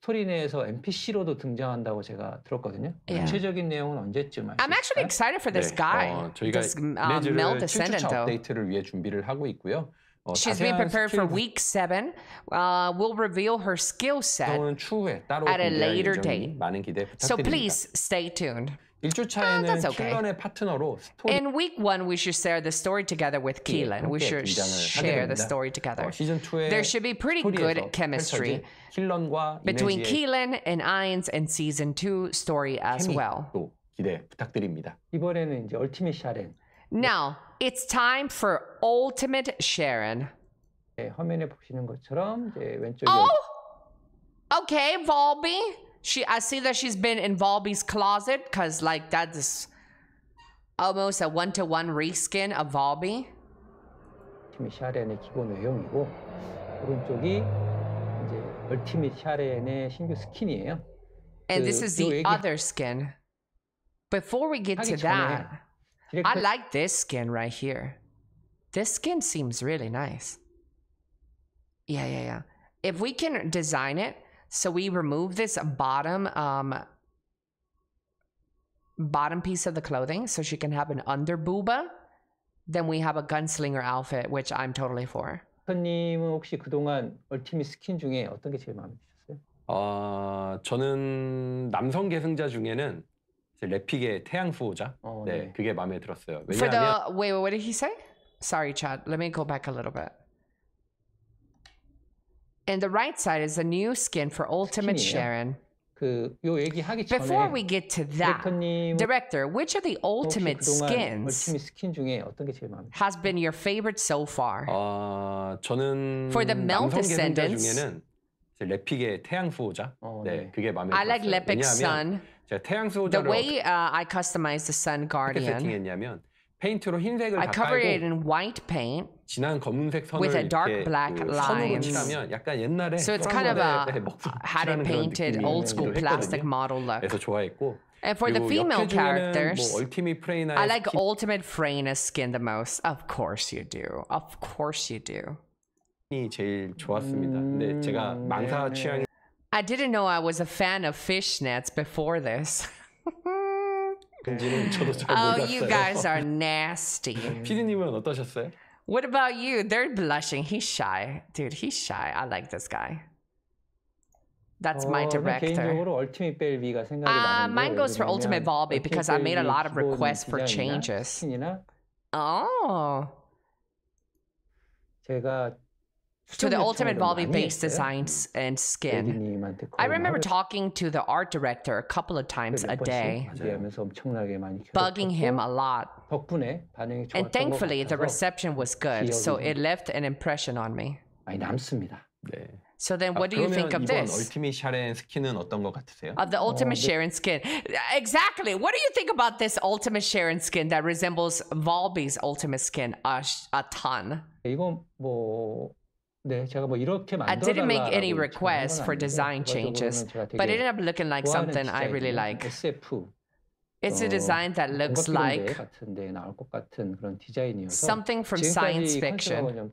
스토리 내에서 NPC로도 등장한다고 제가 들었거든요. Yeah. 구체적인 내용은 언제쯤 알수 I'm actually excited for this guy. 어, 저희가 this, um, Mel Descendant. 7주차 업데이트를 위해 준비를 하고 있고요. 어, She's being prepared for week seven. Uh, we'll reveal her skill set at a later date. 많은 기대 부탁드립니다. So please stay tuned. 1주차에는 ah, uh, okay. 킬런의 파트너로 스토리 In week 1 we should share the story together with Keelan. We should share the story together. 어, 시즌 2에 There should be pretty good chemistry between Keelan and Ainz and season 2 story as well. 기대 부탁드립니다. 이번에는 이제 얼티밋 샤렌. Now, it's time for ultimate Sharon. 네, 화면에 보시는 것처럼 이제 왼쪽에 Oh! Okay, Volby. She I see that she's been in Volby's closet because like that's almost a one-to-one reskin of Volby. 기본 오른쪽이 이제 신규 스킨이에요. And this is the other skin. Before we get to that, I like this skin right here. This skin seems really nice. Yeah, yeah, yeah. If we can design it, so we remove this bottom um, bottom piece of the clothing so she can have an under booba. Then we have a gunslinger outfit, which I'm totally for. 선님은 혹시 그동안 얼티밋 스킨 중에 어떤 게 제일 마음에 드셨어요? 어, 저는 남성 계승자 중에는 이제 래픽의 태양 수호자. 어, 네. 네, 그게 마음에 들었어요. For the wait, what did he say? Sorry, Chad. Let me go back a little bit. And the right side is a new skin for Ultimate Sharon. Before we get to that, director, which of the ultimate skins has been your favorite so far? 아, 저는 for the melt descendants 태양 수호자. 어, 네. 네, 그게 마음에 I like Lepic's sun. 태양 The way uh, I customized the sun guardian. 어떻게 페인트로 흰색을 I 다 I covered it in white paint. 진한 검은색 선을 with a dark black line. 칠하면 약간 옛날에 so it's kind of a had it painted old school plastic model look. 그래서 좋아했고. And for the female characters, 뭐 I like Ultimate Freyna's skin the most. Of course you do. Of course you do. 제일 좋았습니다. 근데 제가 망사 취향이 I didn't know I was a fan of fishnets before this. oh, you guys are nasty. 피디님은 어떠셨어요? What about you? They're blushing. He's shy. Dude, he's shy. I like this guy. That's my oh, director. Uh, mine goes for Ultimate Ballby because I made a lot of requests for changes. Oh. 제가 to the ultimate involving base designs and skin. I remember talking to the art director a couple of times a day, bugging him a lot. And thankfully, the reception was good, so it left an impression on me. So then, what do you think of this? Of the ultimate Sharon skin, exactly. What do you think about this ultimate Sharon skin that resembles Volby's ultimate skin a, a ton? 이건 뭐 I didn't make any requests for design changes, but it ended up looking like something I really like. It's a design that looks like something from science fiction.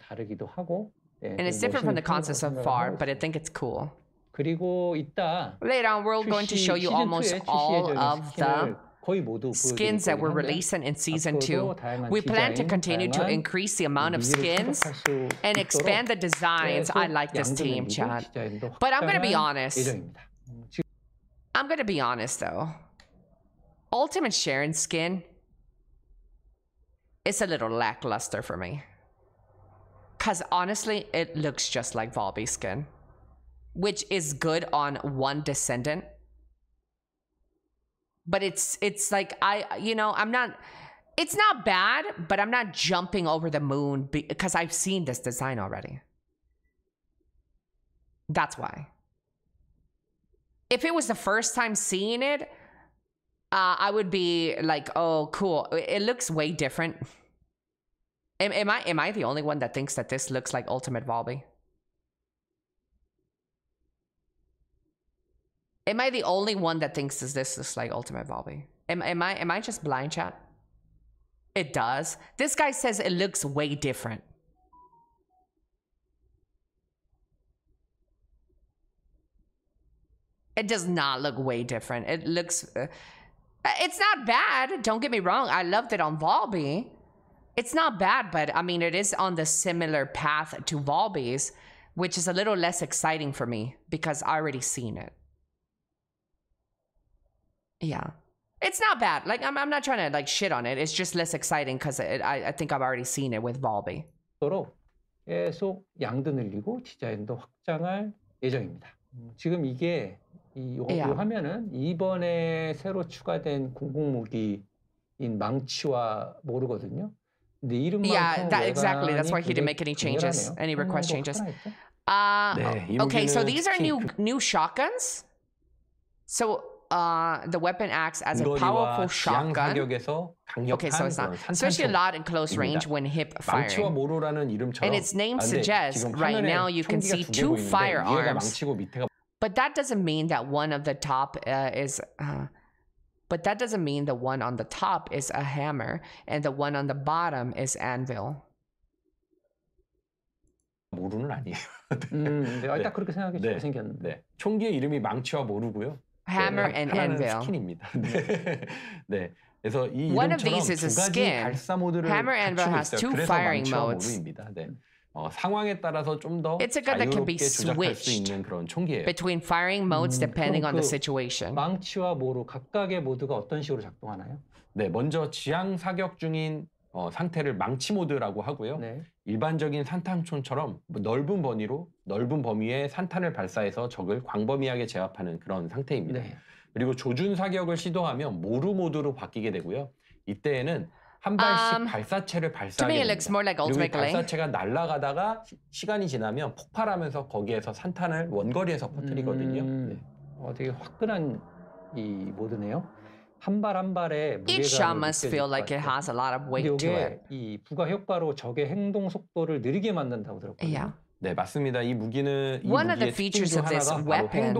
And it's different from the concept so far, but I think it's cool. Later on, we're going to show you almost all of the skins that we're releasing in season 2. We plan to continue to increase the amount of skins and expand the designs. I like this team, chat, But I'm going to be honest. I'm going to be honest, though. Ultimate Sharon skin it's a little lackluster for me. Because honestly, it looks just like Volby skin, which is good on one descendant but it's it's like I you know I'm not it's not bad, but I'm not jumping over the moon because I've seen this design already. That's why. If it was the first time seeing it, uh, I would be like, "Oh, cool! It looks way different." Am, am I am I the only one that thinks that this looks like Ultimate Volby? Am I the only one that thinks this, this is like Ultimate Bobby? Am, am I am I just blind chat? It does. This guy says it looks way different. It does not look way different. It looks. Uh, uh it's not bad. Don't get me wrong. I loved it on Volby. It's not bad, but I mean, it is on the similar path to Volby's, which is a little less exciting for me because I already seen it. Yeah. It's not bad. Like I'm, I'm not trying to like shit on it. It's just less exciting because I, I think I've already seen it with Volby. 도록 계속 양도 늘리고 디자인도 확장할 예정입니다. 지금 이게 이 요, 화면은 이번에 새로 추가된 공공무기인 망치와 모르거든요. 근데 이름만 yeah, that, exactly. That's why he didn't make any changes, any request changes. Uh, 네, okay, so these are new new shotguns. So uh, the weapon acts as a powerful shotgun. Okay, so it's not. Especially a lot in close range when hip firing. And its name suggests right now you can see two firearms. But that doesn't mean that one of the top uh, is. Uh, but that doesn't mean the one on the top is a hammer and the one on the bottom is anvil. 모루는 아니에요. 음, 네, 네. 딱 그렇게 생각해 네. 생겼는데. 총기의 이름이 망치와 모루고요. Hammer and anvil. 스킨입니다. 네. 네. 그래서 이 One of these is a skin. 발사 모드를 Hammer anvil has two firing modes. 모드입니다. 네. 어, 상황에 따라서 좀더 자유롭게 조작할 수 있는 그런 총기예요. Between firing modes depending 음, on the situation. 망치와 모로 각각의 모드가 어떤 식으로 작동하나요? 네, 먼저 지향 사격 중인 어, 상태를 망치 모드라고 하고요. 네. 일반적인 산탄총처럼 뭐 넓은 범위로 넓은 범위에 산탄을 발사해서 적을 광범위하게 제압하는 그런 상태입니다. 네. 그리고 조준 사격을 시도하면 모루 모드로 바뀌게 되고요. 이때에는 한 발씩 um, 발사체를 발사하게 됩니다. Like 그리고 발사체가 날아가다가 시, 간이 지나면 폭발하면서 거기에서 산탄을 원거리에서 퍼뜨리거든요. 음, 네. 어, 되게 화끈한 이 모드네요. 한발한 한 발에 Each shot must feel like it has a lot of weight to it. 이 부가 효과로 적의 행동 속도를 느리게 만든다고 들었거든요. Yeah. 네, 맞습니다. 이 무기는 이 One of the features of this weapon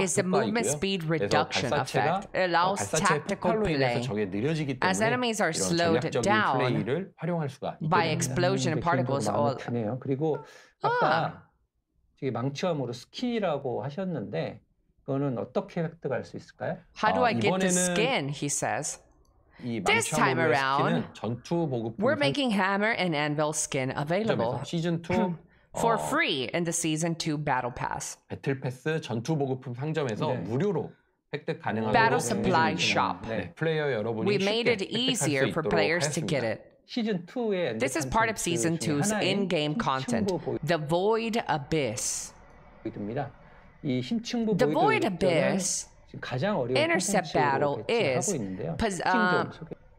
is the movement speed reduction effect. It allows tactical play. As enemies are slowed down by explosion and particles all. 그리고 아까 되게 망치함으로 스키라고 하셨는데 그거는 어떻게 획득할 수 있을까요? How do I get the skin? He says. This time around, we're making hammer and anvil skin available 시즌 2 for free in the season 2 battle pass. 배틀 패스 전투 보급품 상점에서 무료로 획득 가능하도록 Battle Supply Shop. 네, 플레이어 여러분이 We made it easier for players to get it. 시즌 2의 This is part of season 2's in-game content. The Void Abyss. 됩니다. 이 The void abyss 가장 어려운 intercept battle is uh,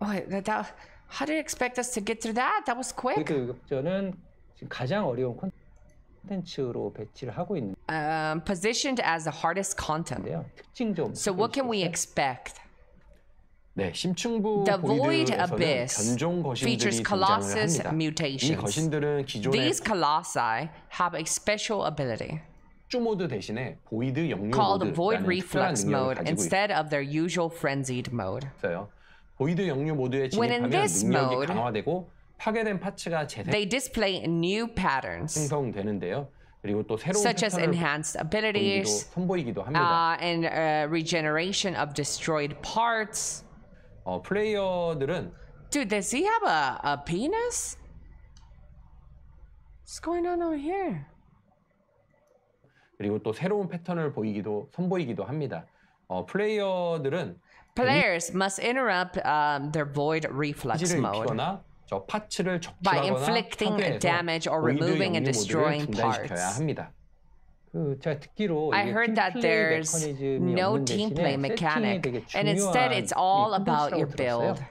how do you expect us to get through that? That was quick. 그 지금 가장 어려운 콘텐츠로 배치를 하고 있는. Um, positioned as the hardest content. 특징 좀. So what can we expect? 네, 심층부 보이드에서는 견종 거신들이 등장을 합니다. Mutations. 이 거신들은 기존의 These colossi have a special ability. 축조 모드 대신에 보이드 called void reflex 능력을 mode 가지고 instead of their usual frenzied mode. 있어요. 보이드 영유 진입하면 능력이 mode, 강화되고 파괴된 파츠가 They display new patterns 그리고 또 새로운 such as 패턴을 enhanced 보이기도, abilities 선보이기도 uh, 합니다. uh, and uh, regeneration of destroyed parts. 어, 플레이어들은 Dude, does he have a, a penis? What's going on over here? 그리고 또 새로운 패턴을 보이기도 선보이기도 합니다. 어, 플레이어들은 Players must interrupt um, their void reflex mode. 저 파츠를 by inflicting damage or removing and destroying parts. 합니다. 그 제가 듣기로 I heard that there's no team play mechanic, and instead it's all about your build.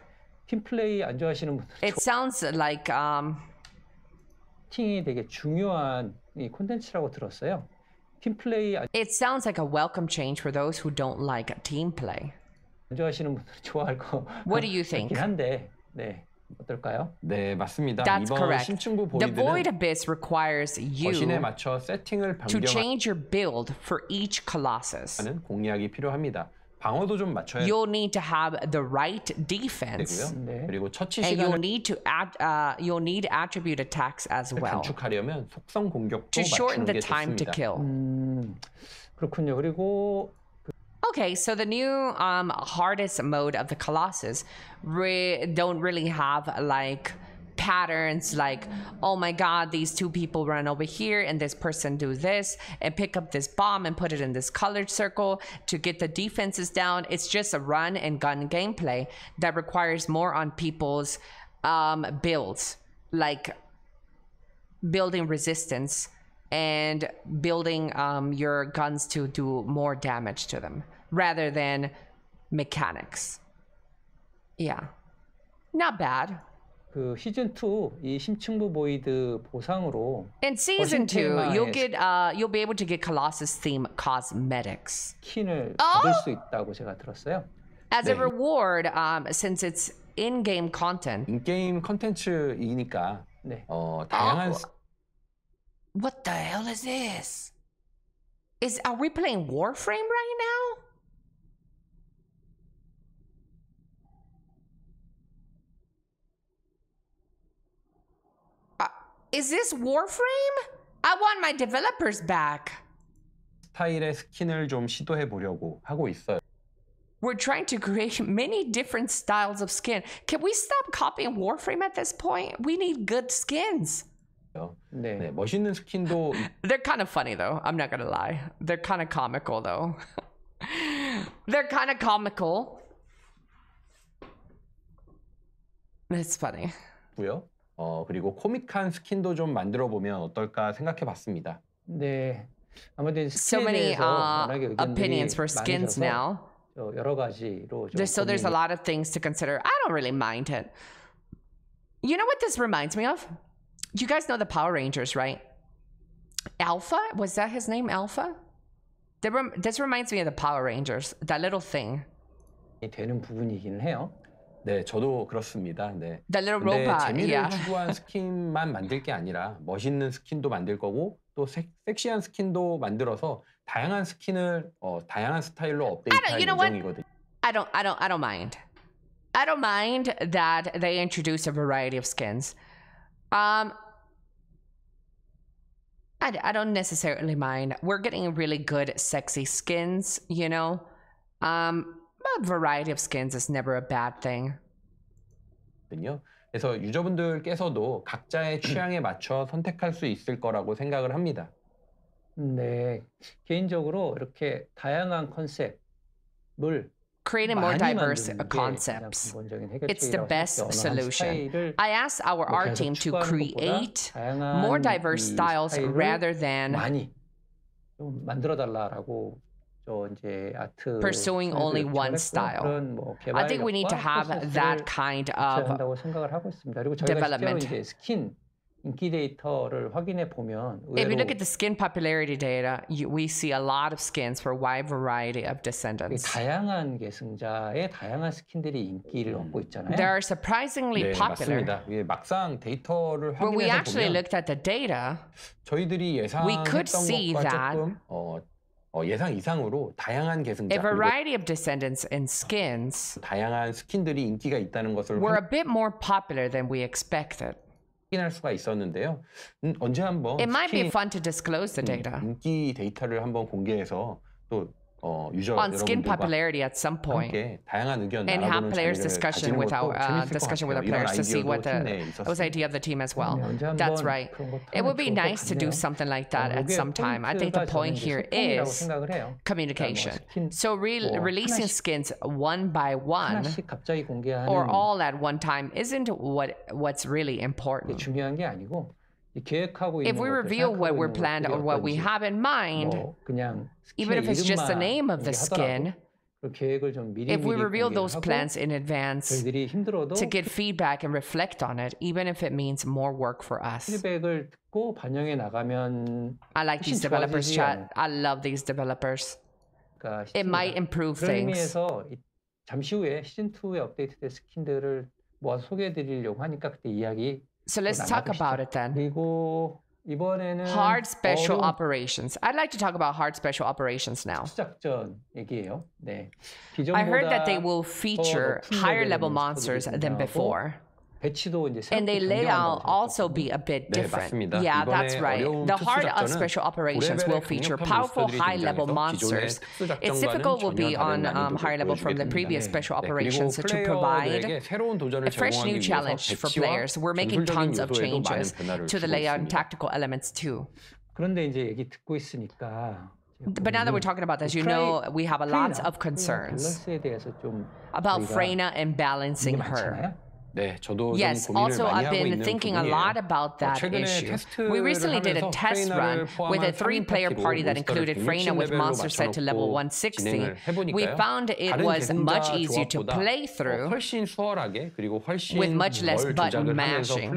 팀플레이 안 좋아하시는 분들 It sounds like um. 팅이 되게 중요한 이 콘텐츠라고 들었어요. 팀 플레이 It sounds like a welcome change for those who don't like team play. 좋아하시는 분들 좋아할 거 What do you think? 한데 네 어떨까요? 네 맞습니다. That's 이번 correct. The Void Abyss requires 거신에 you 맞춰 세팅을 to change your build for each Colossus. 공략이 필요합니다. 방어도 좀 맞춰야 You'll need to have the right defense. 네. 그리고 처치 And you'll need to add, uh, you'll need attribute attacks as well 단축하려면 속성 공격도 to shorten the time to kill. 음, 그렇군요. 그리고 Okay, so the new um, hardest mode of the Colossus re- don't really have like patterns like oh my god these two people run over here and this person do this and pick up this bomb and put it in this colored circle to get the defenses down it's just a run and gun gameplay that requires more on people's um, builds like building resistance and building um, your guns to do more damage to them rather than mechanics yeah not bad 그 시즌 2 이 심층부 보이드 보상으로 In season 2, you'll get uh you'll be able to get Colossus theme cosmetics. 킨을 받을 수 있다고 제가 들었어요. As 네. a reward um since it's in-game content. 인게임 컨텐츠이니까 네. 어, 다양한 스- What the hell is this? Is are we playing Warframe right now? Is this Warframe? I want my developers back. 스타일의 스킨을 좀 시도해 보려고 하고 있어요. We're trying to create many different styles of skin. Can we stop copying Warframe at this point? We need good skins. 네. 네, 멋있는 스킨도 They're kind of funny though. I'm not going to lie. They're kind of comical though. They're kind of comical. It's funny. 고요. 어, 그리고 코믹한 스킨도 좀 만들어 보면 어떨까 생각해 봤습니다. 네. 아무튼 so many uh, opinions for skins now. 여러 가지로 there's, so there's a lot of things to consider. I don't really mind it. You know what this reminds me of? You guys know the Power Rangers, right? Alpha was that his name? Alpha? This reminds me of the Power Rangers. That little thing. 되는 부분이긴 해요. 네, 저도 그렇습니다. 네. The little 근데 robot. 재미를 Yeah. 추구한 스킨만 만들 게 아니라 멋있는 스킨도 만들 거고 또 섹, 시한 스킨도 만들어서 다양한 스킨을 어, 다양한 스타일로 I 업데이트할 don't- you know what? 예정이거든요. I don't I don't I don't mind. I don't mind that they introduce a variety of skins. Um I, d- I don't necessarily mind. We're getting really good sexy skins, you know. Um a variety of skins is never a bad thing. 거든요. 그래서 유저분들께서도 각자의 취향에 맞춰 선택할 수 있을 거라고 생각을 합니다. 네, 개인적으로 이렇게 다양한 컨셉을 Creating more diverse concepts. It's the best solution. I asked our art team to create more diverse styles rather than 만들어 달라라고 pursuing only one style. I think we need to have that kind of development. If you look at the skin popularity data, you, we see a lot of skins for a wide variety of descendants. They are surprisingly 네, popular. 맞습니다. when we actually looked at the data, we could see that 조금, 어, 어, 예상 이상으로 다양한 계승자 A variety of descendants and skins 다양한 스킨들이 인기가 있다는 것을 were a bit more popular than we expected. 확인할 수가 있었는데요. 음, 언제 한번 It might be fun to disclose the data. 인기 데이터를 한번 공개해서 또 어, 유저 on skin popularity at some point and have players discussion uh, with our uh, discussion with our players to see what the was idea of the team as well. That's right. It would be nice to do something like that at some time. I think the point here is communication. So re releasing skins one by one or all at one time isn't what what's really important. If we reveal what we're planned or what we have in mind, even if it's just the name of the skin, if we reveal those plans in advance to get feedback and reflect on it, even if it means more work for us. I like these developers chat. I love these developers. It might improve things. 잠시 후에 시즌 2에 업데이트된 스킨들을 모아 소개해 드리려고 하니까 그때 so let's talk about it then. 그리고 이번에는 hard special operations. I'd like to talk about hard special operations now. 작전 얘기예요. 네. I heard that they will feature higher level monsters than before. 배치도 이제 and they later also be a bit different. 네, yeah, that's right. The heart of special operations will feature powerful high-level monsters. Its difficult will be on um, higher level from the previous special operations 네, to provide a fresh new challenge for players. We're making tons of changes to the layout and tactical elements too. but now that we're talking about this, you know we have a lot of concerns about Freyna and balancing her. 네, 저도 yes, 좀 고민을 also 많이 I've 하고 been 있는 thinking 부분이에요. a lot about that issue. We recently did a test run with a 3 three-player party that included 레벨로 Freina with monsters set to level 160. We found it was much easier to play through 수월하게 with much less button mashing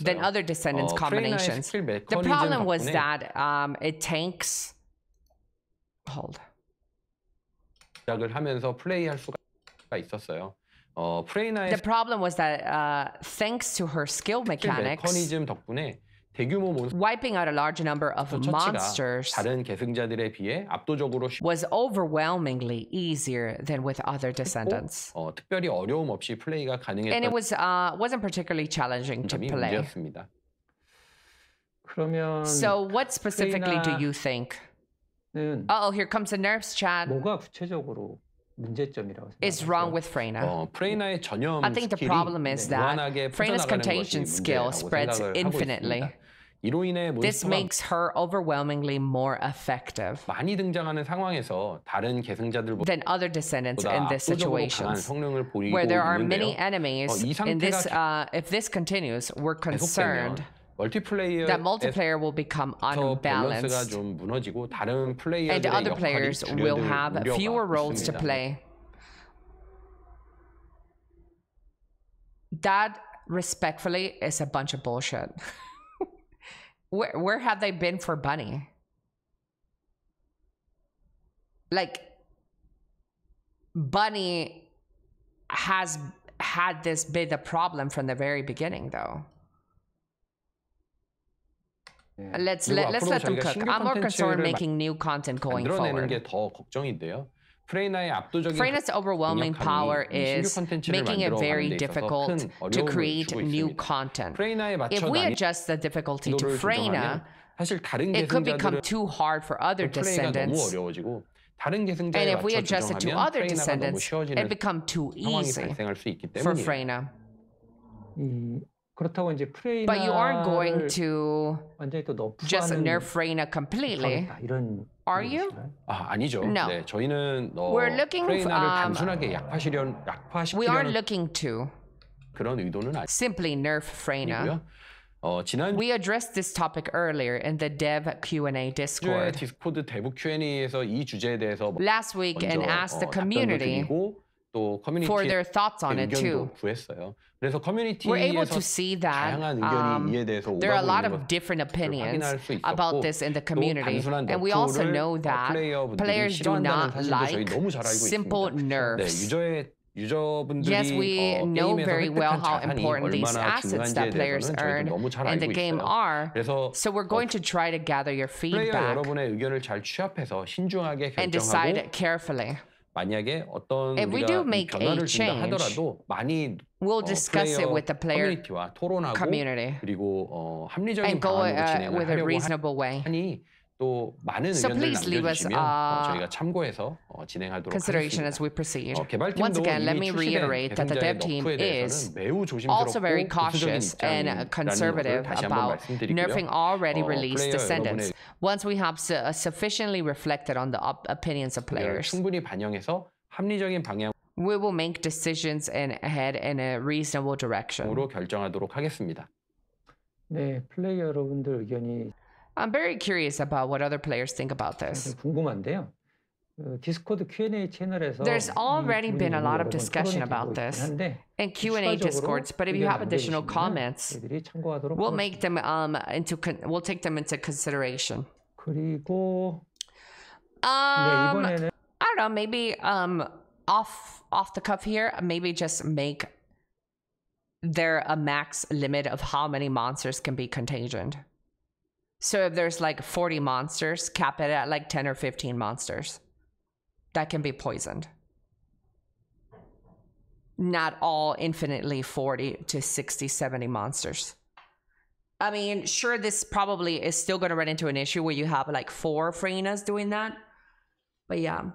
than other Descendants 어, combinations. The problem was that um, it tanks. Hold. 시작을 하면서 플레이할 수가 있었어요. 어, 프레이나의 The problem was that uh, thanks to her skill mechanics, 덕분에 대규모 몬스터 wiping out a large number of monsters 다른 계승자들에 비해 압도적으로 was overwhelmingly easier than with other descendants. 어, 특별히 어려움 없이 플레이가 And it was uh, wasn't particularly challenging to play. 문제였습니다. 그러면 So what specifically do you think? Oh, here comes the nerfs chat. 뭐가 구체적으로 is wrong with Freyna. 어, I think the problem is that Freyna's contagion skill spreads infinitely. This makes her overwhelmingly more effective than other descendants in this situation, where there are many enemies. In this, uh, if this continues, we're concerned multiplayer that multiplayer will become unbalanced and other players will have fewer roles to play. That respectfully is a bunch of bullshit. where where have they been for Bunny? Like Bunny has had this be the problem from the very beginning though. Let's let, let's let them cook. I'm more concerned making new content going forward. 게더 Freina's overwhelming power is making it very difficult to create new content. If we adjust the difficulty to Freina, it could become too hard for other descendants. And if we adjust it to other descendants, it become too easy for Freina. 음, 그렇다고 이제 프레이나 But you aren't going to 완전히 또 just nerf Reina completely. 이런 Are you? 아 아니죠. No. 네, 저희는 어, We're looking 프레이나를 We are looking 프레이나를 단순하게 약화시련 we are looking to 그런 의도는 아니- simply nerf Reina. 어, 지난 We addressed this topic earlier in the Dev Q&A 주에 Discord 디스코드 대북 Q&A에서 이 주제에 대해서 Last week and asked the 어, community for their thoughts on it too. 구했어요. 그래서 커뮤니티에서 We're able to see that. Um, there are a lot of different opinions about this in the community. And we also know that players do not like simple nerfs. Yes, we know very well how important these assets that players earn in the game are. so we're going to try to gather your feedback and decide it carefully. 만약에 어떤 If we do 우리가 이 make a 변화를 준다 change, 하더라도 많이 We'll 어, discuss it 플레이어 with the player 커뮤니티와 토론하고 community. 그리고 어, 합리적인 and go 방안으로 uh, with a 진행을 하려고 reasonable way. 하니 또 많은 so 의견들 남겨주시면 어, uh, 저희가 참고해서 어, 진행하도록 하겠습니다. As we proceed. 어, 개발팀도 Once again, let me reiterate that the dev team is 매우 also very cautious and conservative about nerfing already released descendants. Once we have uh, sufficiently reflected on the opinions of players, 충분히 반영해서 합리적인 방향 we will make decisions and head in a reasonable direction. 으로 결정하도록 하겠습니다. 네, 플레이어 여러분들 의견이 I'm very curious about what other players think about this. There's already been a lot of discussion about this in Q&A discords, but if you have additional comments, we'll make them um into we'll take them into consideration. um, I don't know, maybe um off off the cuff here, maybe just make there a max limit of how many monsters can be contagioned. So if there's like 40 monsters, cap it at like 10 or 15 monsters that can be poisoned. Not all infinitely 40 to 60, 70 monsters. I mean, sure, this probably is still going to run into an issue where you have like four Freinas doing that. But yeah,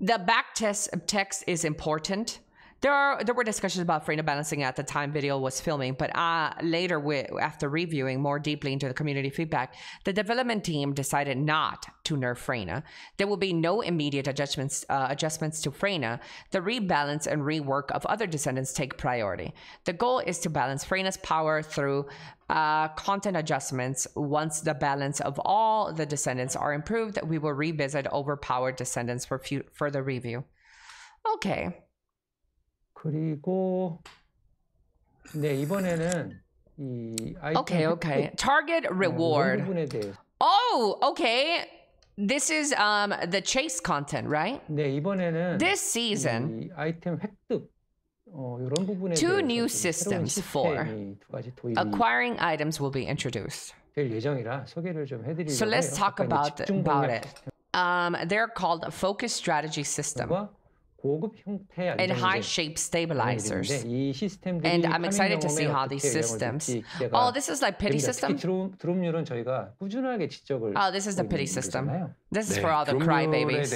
the back test text is important there are there were discussions about freedom balancing at the time video was filming, but uh, later we, after reviewing more deeply into the community feedback, the development team decided not to nerf Frena. There will be no immediate adjustments uh, adjustments to Frena. The rebalance and rework of other descendants take priority. The goal is to balance Frena's power through uh, content adjustments. Once the balance of all the descendants are improved, we will revisit overpowered descendants for further review. Okay. 그리고 네 이번에는 이 아이템 Okay, okay. Target reward. 대해서. Oh, okay. This is um the chase content, right? 네 이번에는 This season. 이 아이템 획득 어, 이런 부분에 Two new systems for Acquiring items will be introduced. 될 예정이라 소개를 좀 해드리려고 So let's talk about about it. Um, they're called focus strategy system and high shape stabilizers. And I'm excited to see how these systems. Oh, this is like pity system. Oh, this is the pity system. This is for all the crybabies.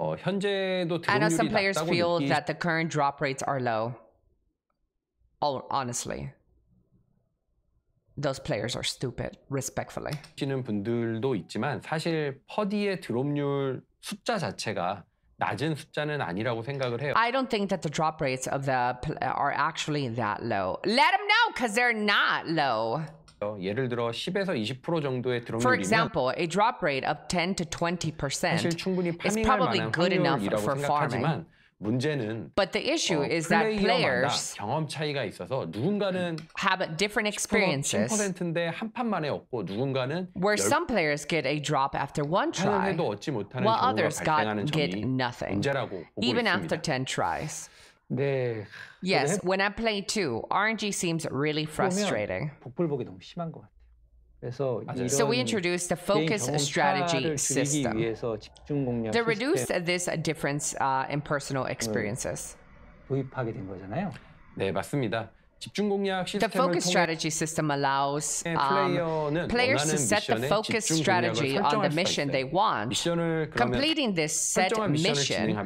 어, 현재도 I know some players feel that the current drop rates are low. honestly. Those players are stupid, respectfully. 하시는 분들도 있지만 사실 퍼디의 드롭률 숫자 자체가 낮은 숫자는 아니라고 생각을 해요. I don't think that the drop rates of the are actually that low. Let them know because they're not low. 예를 들어 10에서 20% 정도의 드롭률이면 For example, a drop rate of 10 to 20% 사실 충분히 파밍할 만한 good enough for farming. 생각하지만 문제는 But the issue 어, is that players 경험 차이가 있어서 누군가는 have different experiences 10%인데 한 판만에 누군가는 where some players get a drop after one try 하는데도 얻지 못하는 while 경우가 others got, 발생하는 get 점이 nothing 문제라고 보고 even 있습니다. after 10 tries. 네. Yes, when I play two, RNG seems really frustrating. 복불복이 너무 심한 것 같아. So we introduced the focus strategy system to reduce this difference uh, in personal experiences. 네, 맞습니다. The focus strategy system allows um, players to set the focus strategy on the mission they want. Completing this set mission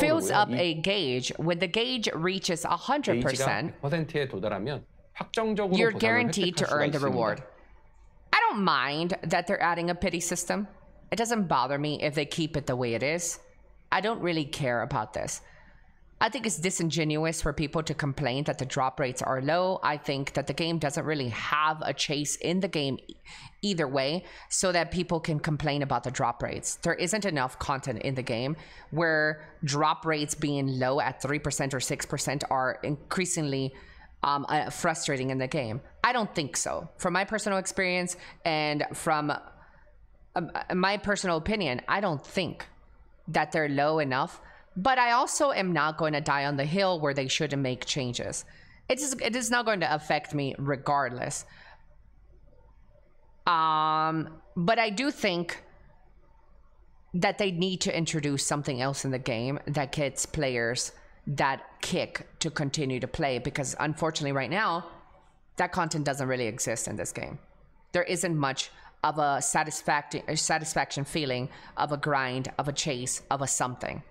fills up a gauge. When the gauge reaches 100%, 확정적으로 You're guaranteed to earn the reward. I don't mind that they're adding a pity system. It doesn't bother me if they keep it the way it is. I don't really care about this. I think it's disingenuous for people to complain that the drop rates are low. I think that the game doesn't really have a chase in the game either way, so that people can complain about the drop rates. There isn't enough content in the game where drop rates being low at 3% or 6% are increasingly um, uh, frustrating in the game. I don't think so. From my personal experience and from um, uh, my personal opinion, I don't think that they're low enough. But I also am not going to die on the hill where they shouldn't make changes. It is, it is not going to affect me regardless. Um, but I do think that they need to introduce something else in the game that gets players that kick to continue to play because unfortunately right now that content doesn't really exist in this game. There isn't much of a satisfaction satisfaction feeling of a grind, of a chase, of a something.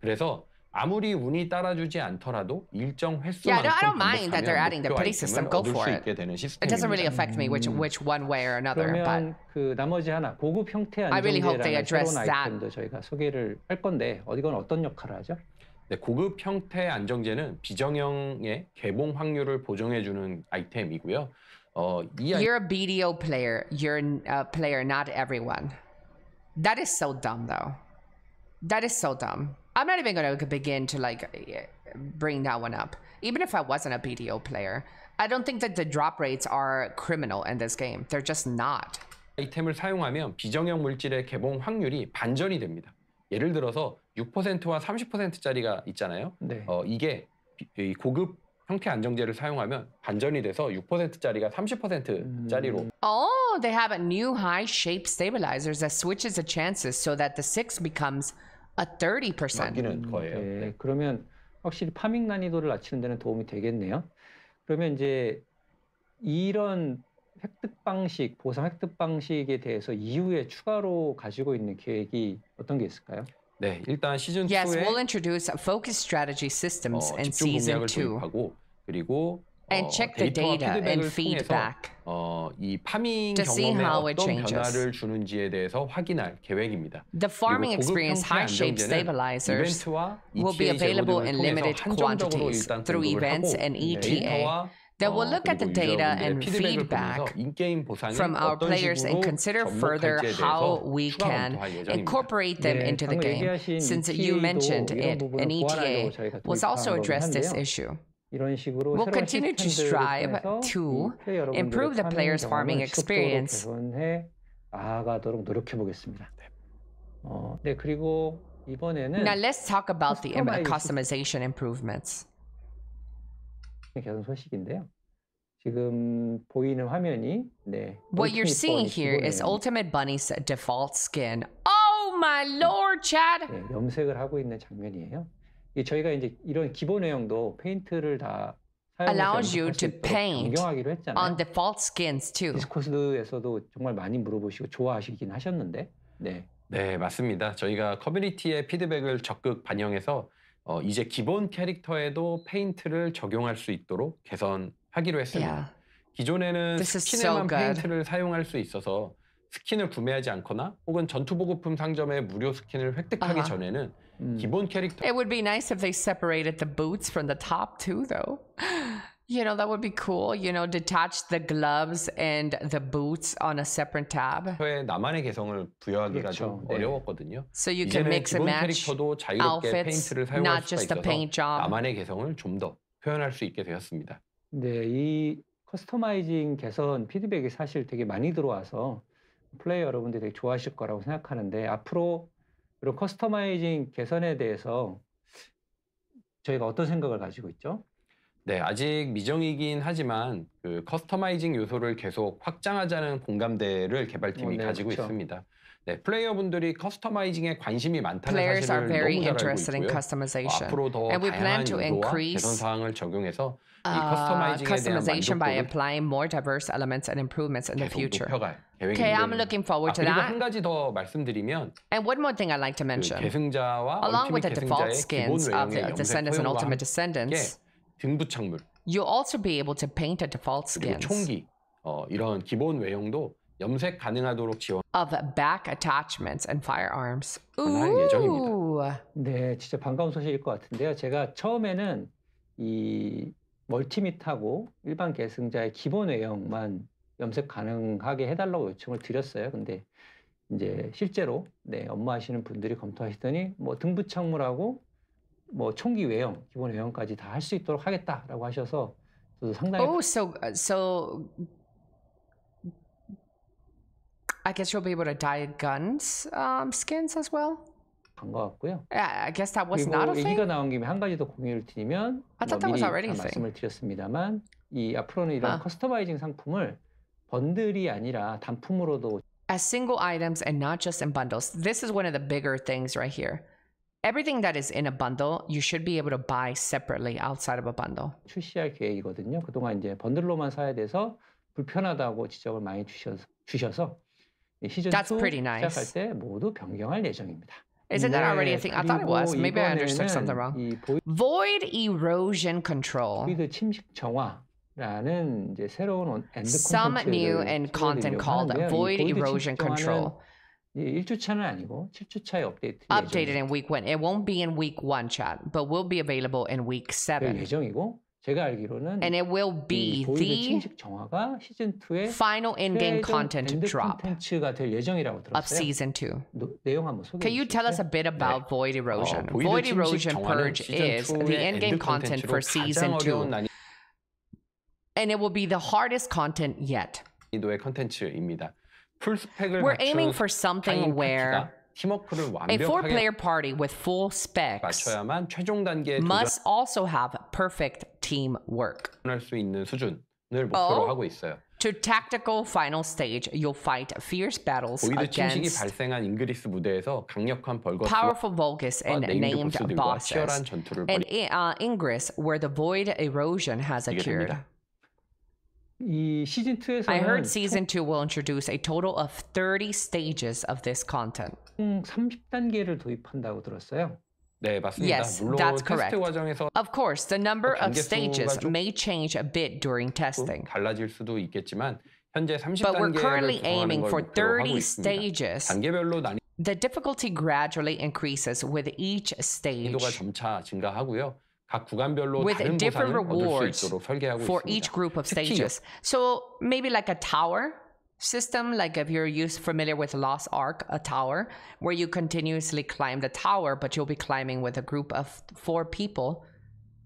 그래서 아무리 운이 따라주지 않더라도 일정 횟수만큼 yeah, I don't mind that they're adding the pretty system. Go for it. It doesn't really affect me which which one way or another. 그러면 but 그 나머지 하나 고급 형태 안정제라는 really 새로운 아이템도 저희가 소개를 할 건데 어디건 어떤 역할을 하죠? 고급 형태의 안정제는 비정형의 개봉 확률을 보정해주는 아이템이고요. 어, 이 아이... You're a BDO player. You're a player, not everyone. That is so dumb, though. That is so dumb. I'm not even gonna begin to like bring that one up. Even if I wasn't a BDO player, I don't think that the drop rates are criminal in this game. They're just not. 아이템을 사용하면 비정형 물질의 개봉 확률이 반전이 됩니다. 예를 들어서 6%와 30%짜리가 있잖아요. 네. 어, 이게 이 고급 형태 안정제를 사용하면 반전이 돼서 6%짜리가 30%짜리로 음. Oh, they have a new high shape s t a b i l i z e r that switches the chances so that the 6 becomes a 30%. 바뀌는 음, 거예요. 네. 네. 그러면 확실히 파밍 난이도를 낮추는 데는 도움이 되겠네요. 그러면 이제 이런 획득 방식, 보상 획득 방식에 대해서 이후에 추가로 가지고 있는 계획이 어떤 게 있을까요? 네, 일단 시즌 Yes, 2에 we'll introduce focus strategy systems 어, in season 2 그리고 and 어, check the data and feedback. 어, 이 파밍 To see 경험에 how it 어떤 changes. 변화를 주는지에 대해서 확인할 계획입니다. The farming experience high shape stabilizers will be available in limited quantities through events and ETA 데이터와 that will look at the data and feedback from our players and consider further how we can incorporate them into the game, since you mentioned it, an ETA was also addressed this issue. We'll continue to strive to improve the players' farming experience. Now let's talk about the customization improvements. 네, 개선 소식인데요. 지금 보이는 화면이 네. What you're seeing here is Ultimate Bunny's default skin. Oh my lord, Chad. 네, 염색을 하고 있는 장면이에요. 저희가 이제 이런 기본 외형도 페인트를 다 allows you to paint on default skins too. 디스코스에서도 정말 많이 물어보시고 좋아하시긴 하셨는데. 네. 네, 맞습니다. 저희가 커뮤니티의 피드백을 적극 반영해서 어, 이제 기본 캐릭터에도 페인트를 적용할 수 있도록 개선하기로 했습니다. Yeah. 기존에는 스킨에만 so 페인트를 사용할 수 있어서 스킨을 구매하지 않거나 혹은 전투보급품 상점에 무료 스킨을 획득하기 Uh-huh. 전에는 음. 기본 캐릭터 It would be nice if they separated the boots from the top too, though. You know, that would be cool. You know, detach the gloves and the boots on a separate tab. 저의 나만의 개성을 부여하기가 좀 그렇죠. 네. 어려웠거든요. So you can mix and match outfits, not just the paint job. 나만의 개성을 좀 더 표현할 수 있게 되었습니다. 네, 이 커스터마이징 개선 피드백이 사실 되게 많이 들어와서 플레이어 여러분들이 되게 좋아하실 거라고 생각하는데 앞으로 이런 커스터마이징 개선에 대해서 저희가 어떤 생각을 가지고 있죠? 네, 아직 미정이긴 하지만 그 커스터마이징 요소를 계속 확장하자는 공감대를 개발팀이 어, 네, 가지고 그렇 있습니다. 네, 플레이어분들이 커스터마이징에 관심이 많다는 사실을 너무 잘 알고 있고요. 뭐 앞으로 더 다양한 요소와 개선 사항을 적용해서 이 아, 커스터마이징에 대한 만족도를 계속 높여갈 Okay, I'm looking forward to that. 한 가지 더 말씀드리면 And one more thing I'd like to 그 mention. 계승자와 Along with the default skins of the descendants and ultimate descendants 등부 창물 y o u also be able to paint a default skins 총기 어, 이런 기본 외형도 염색 가능하도록 지원 of back attachments and firearms. 예정입니다. 네, 진짜 반가운 소식일 것 같은데요. 제가 처음에는 이 멀티밋하고 일반 계승자의 기본 외형만 염색 가능하게 해달라고 요청을 드렸어요. 근데 이제 실제로 네, 업무하시는 분들이 검토하시더니 뭐 등부 창물하고 뭐 총기 외형, 기본 외형까지 다 할 수 있도록 하겠다라고 하셔서 저도 상당히 Oh, so so I guess you'll be able to dye guns um, skins as well. 간것 같고요. Yeah, I guess that was not a 그리고 얘기가 thing. 나온 김에 한 가지 더 공유를 드리면 I thought that 뭐 was 미리 already a 다 thing. 말씀을 드렸습니다만 이 앞으로는 이런 아. 커스터마이징 상품을 번들이 아니라 단품으로도 As single items and not just in bundles. This is one of the bigger things right here. everything that is in a bundle, you should be able to buy separately outside of a bundle. 출시할 계획이거든요. 그동안 이제 번들로만 사야 돼서 불편하다고 지적을 많이 주셔서, 주셔서 시즌 2 nice. 시작할 때 모두 변경할 예정입니다. Isn't that already a thing? I thought it was. Maybe I understood something wrong. Void erosion control. Some new and content called void erosion control. 1주차는 아니고 7주차에 업데이트 Updated in week 1. It won't be in week 1 chat, but will be available in week 7. 예정이고 제가 알기로는 And it will be the 시즌 2의 final in-game content drop of season 2. 내용 한번 소개해 Can you tell us a bit about Void Erosion? Void Erosion Purge is the in-game content for season 2. And it will be the hardest content yet. 이도의 컨텐츠입니다 we We're aiming for something where a four-player party with full specs must also have perfect teamwork. Oh, to tactical final stage, you'll fight fierce battles against powerful Vulgus and named bosses. And uh, Ingress, where the void erosion has occurred. 이 시즌 I heard season 2 will introduce a total of 30 stages of this content. 총 30단계를 도입한다고 들었어요. 네, 맞습니다. Yes, 물론 that's correct. 과정에서 Of course, the number of stages may change a bit during testing. 달라질 수도 있겠지만 현재 30단계를 But we're currently aiming for 30 stages. 단계별로 난이 The difficulty gradually increases with each stage. 빈도가 점차 증가하고요. 각 구간별로 with 다른 different rewards for 있습니다. each group of stages. So maybe like a tower system, like if you're used, familiar with Lost Ark, a tower where you continuously climb the tower, but you'll be climbing with a group of four people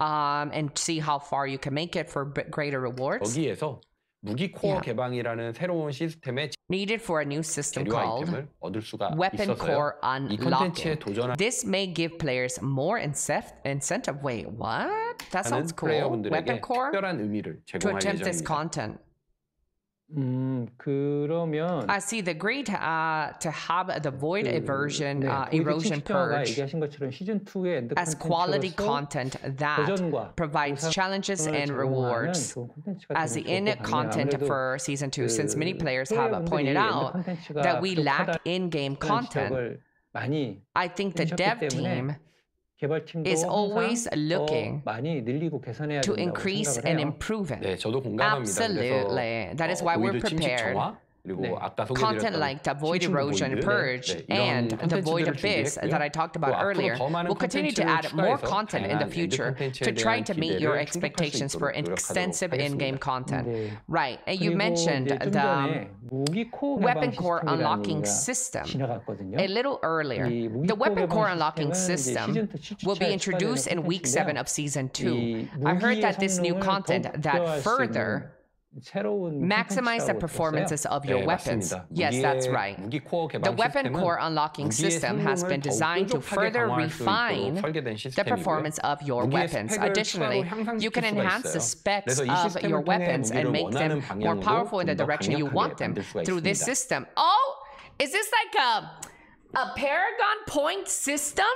um, and see how far you can make it for greater rewards. 거기에서 무기코어 yeah. 개방이라는 새로운 시스템에 needed for a new system called Weapon Core Unlocking. This may give players more incentive. Wait, what? That sounds cool. Weapon Core to attempt this content. 음, I see the great uh, to have the void aversion 네, uh, erosion purge 것처럼 as quality content that provides challenges and rewards as the in content for season 2 since many players have pointed out that we lack in-game content I think the dev team is always looking to increase and improve it. 네, Absolutely. That is why we're prepared. 네. Content like the void erosion and purge 네, 네. and the void abyss that I talked about earlier will continue to add more content in the future to try to meet your expectations for extensive in-game content. 네. Right, and you mentioned the weapon core unlocking system a little earlier. The weapon core unlocking system will be introduced in week 7 of season 2. I heard that this new content that further Maximize the performances of your 네, weapons. 맞습니다. Yes, that's right. The weapon core unlocking system has been designed to further refine the performance of your weapons. Additionally, you can enhance the specs of your weapons and make them more powerful in the direction you want them through this system. Oh, is this like a, a Paragon point system?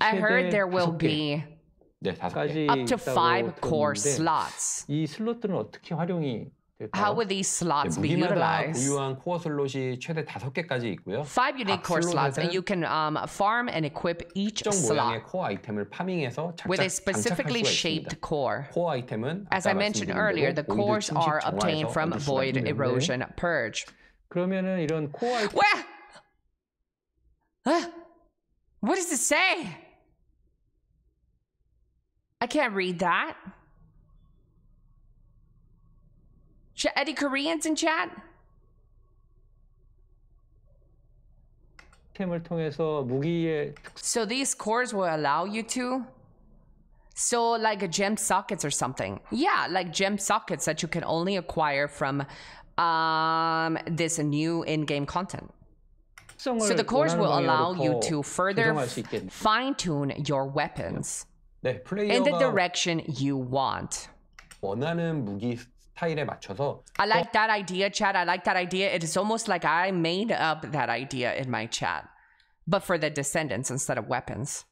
I heard there will be up to five core slots. 이 어떻게 활용이 How would these slots be utilized? 코어 슬롯이 최대 있고요. 5 unique core slots and you can um, farm and equip each slot. 코어 아이템을 파밍해서 with a specifically shaped core. 코어 아이템은 As I mentioned earlier, the cores are obtained from void erosion purge. 그러면은 이런 코어 아이템 What? What does it say? I can't read that. Ch Eddie Koreans in chat? So these cores will allow you to? So like a gem sockets or something. Yeah, like gem sockets that you can only acquire from um, this new in-game content. So the cores will allow you to further fine-tune your weapons. 네, 플레이어가 and the direction you want. 원하는 무기 스타일에 맞춰서 I like that idea, Chad. I like that idea. It is almost like I made up that idea in my chat, but for the descendants instead of weapons.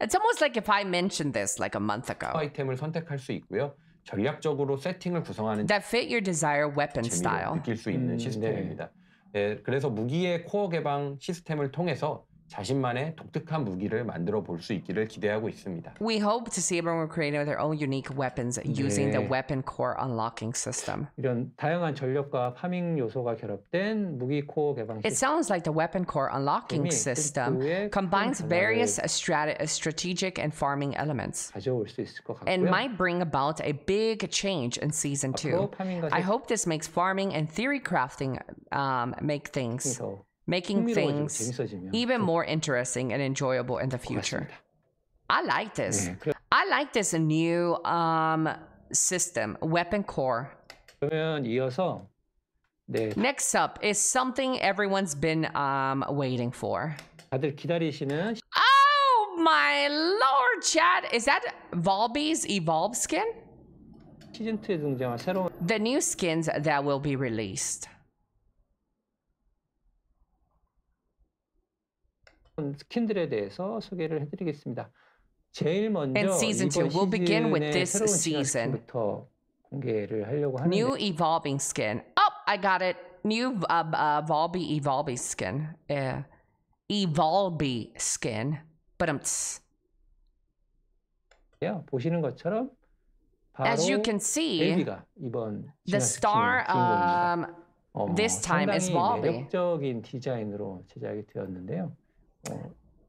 It's almost like if I mentioned this like a month ago. 아이템을 선택할 수 있고요. 전략적으로 세팅을 구성하는 that fit your desire weapon style. 느낄 수 있는 음, 시스템입니다. 네. 네, 그래서 무기의 코어 개방 시스템을 통해서 자신만의 독특한 무기를 만들어 있기를 기대하고 있습니다. We hope to see everyone creating their own unique weapons using the weapon core unlocking system. 이런 다양한 전력과 파밍 요소가 결합된 무기 코어 개방 It sounds like the weapon core unlocking system combines various strategic and farming elements. 가져올 수 있을 것 같고요. And might bring about a big change in season 2. I hope this makes farming and theory crafting um, make things. 더 making things even more interesting and enjoyable in the future. I like this. I like this new um, system, Weapon Core. Next up is something everyone's been um, waiting for. Oh my lord, Chad! Is that Volby's Evolve skin? The new skins that will be released. 스킨들에 대해서 소개를 해드리겠습니다. 제일 먼저 And season 2 will begin with this season. 공개를 하려고 하는데 New evolving skin. Oh, I got it. New uh, uh, Volby evolving skin. Yeah. Evolby skin. But um. 요 보시는 것처럼 바로 As you can see, 엘비가 이번 the star um, 어, this time is Volby. 매력적인 디자인으로 제작이 되었는데요.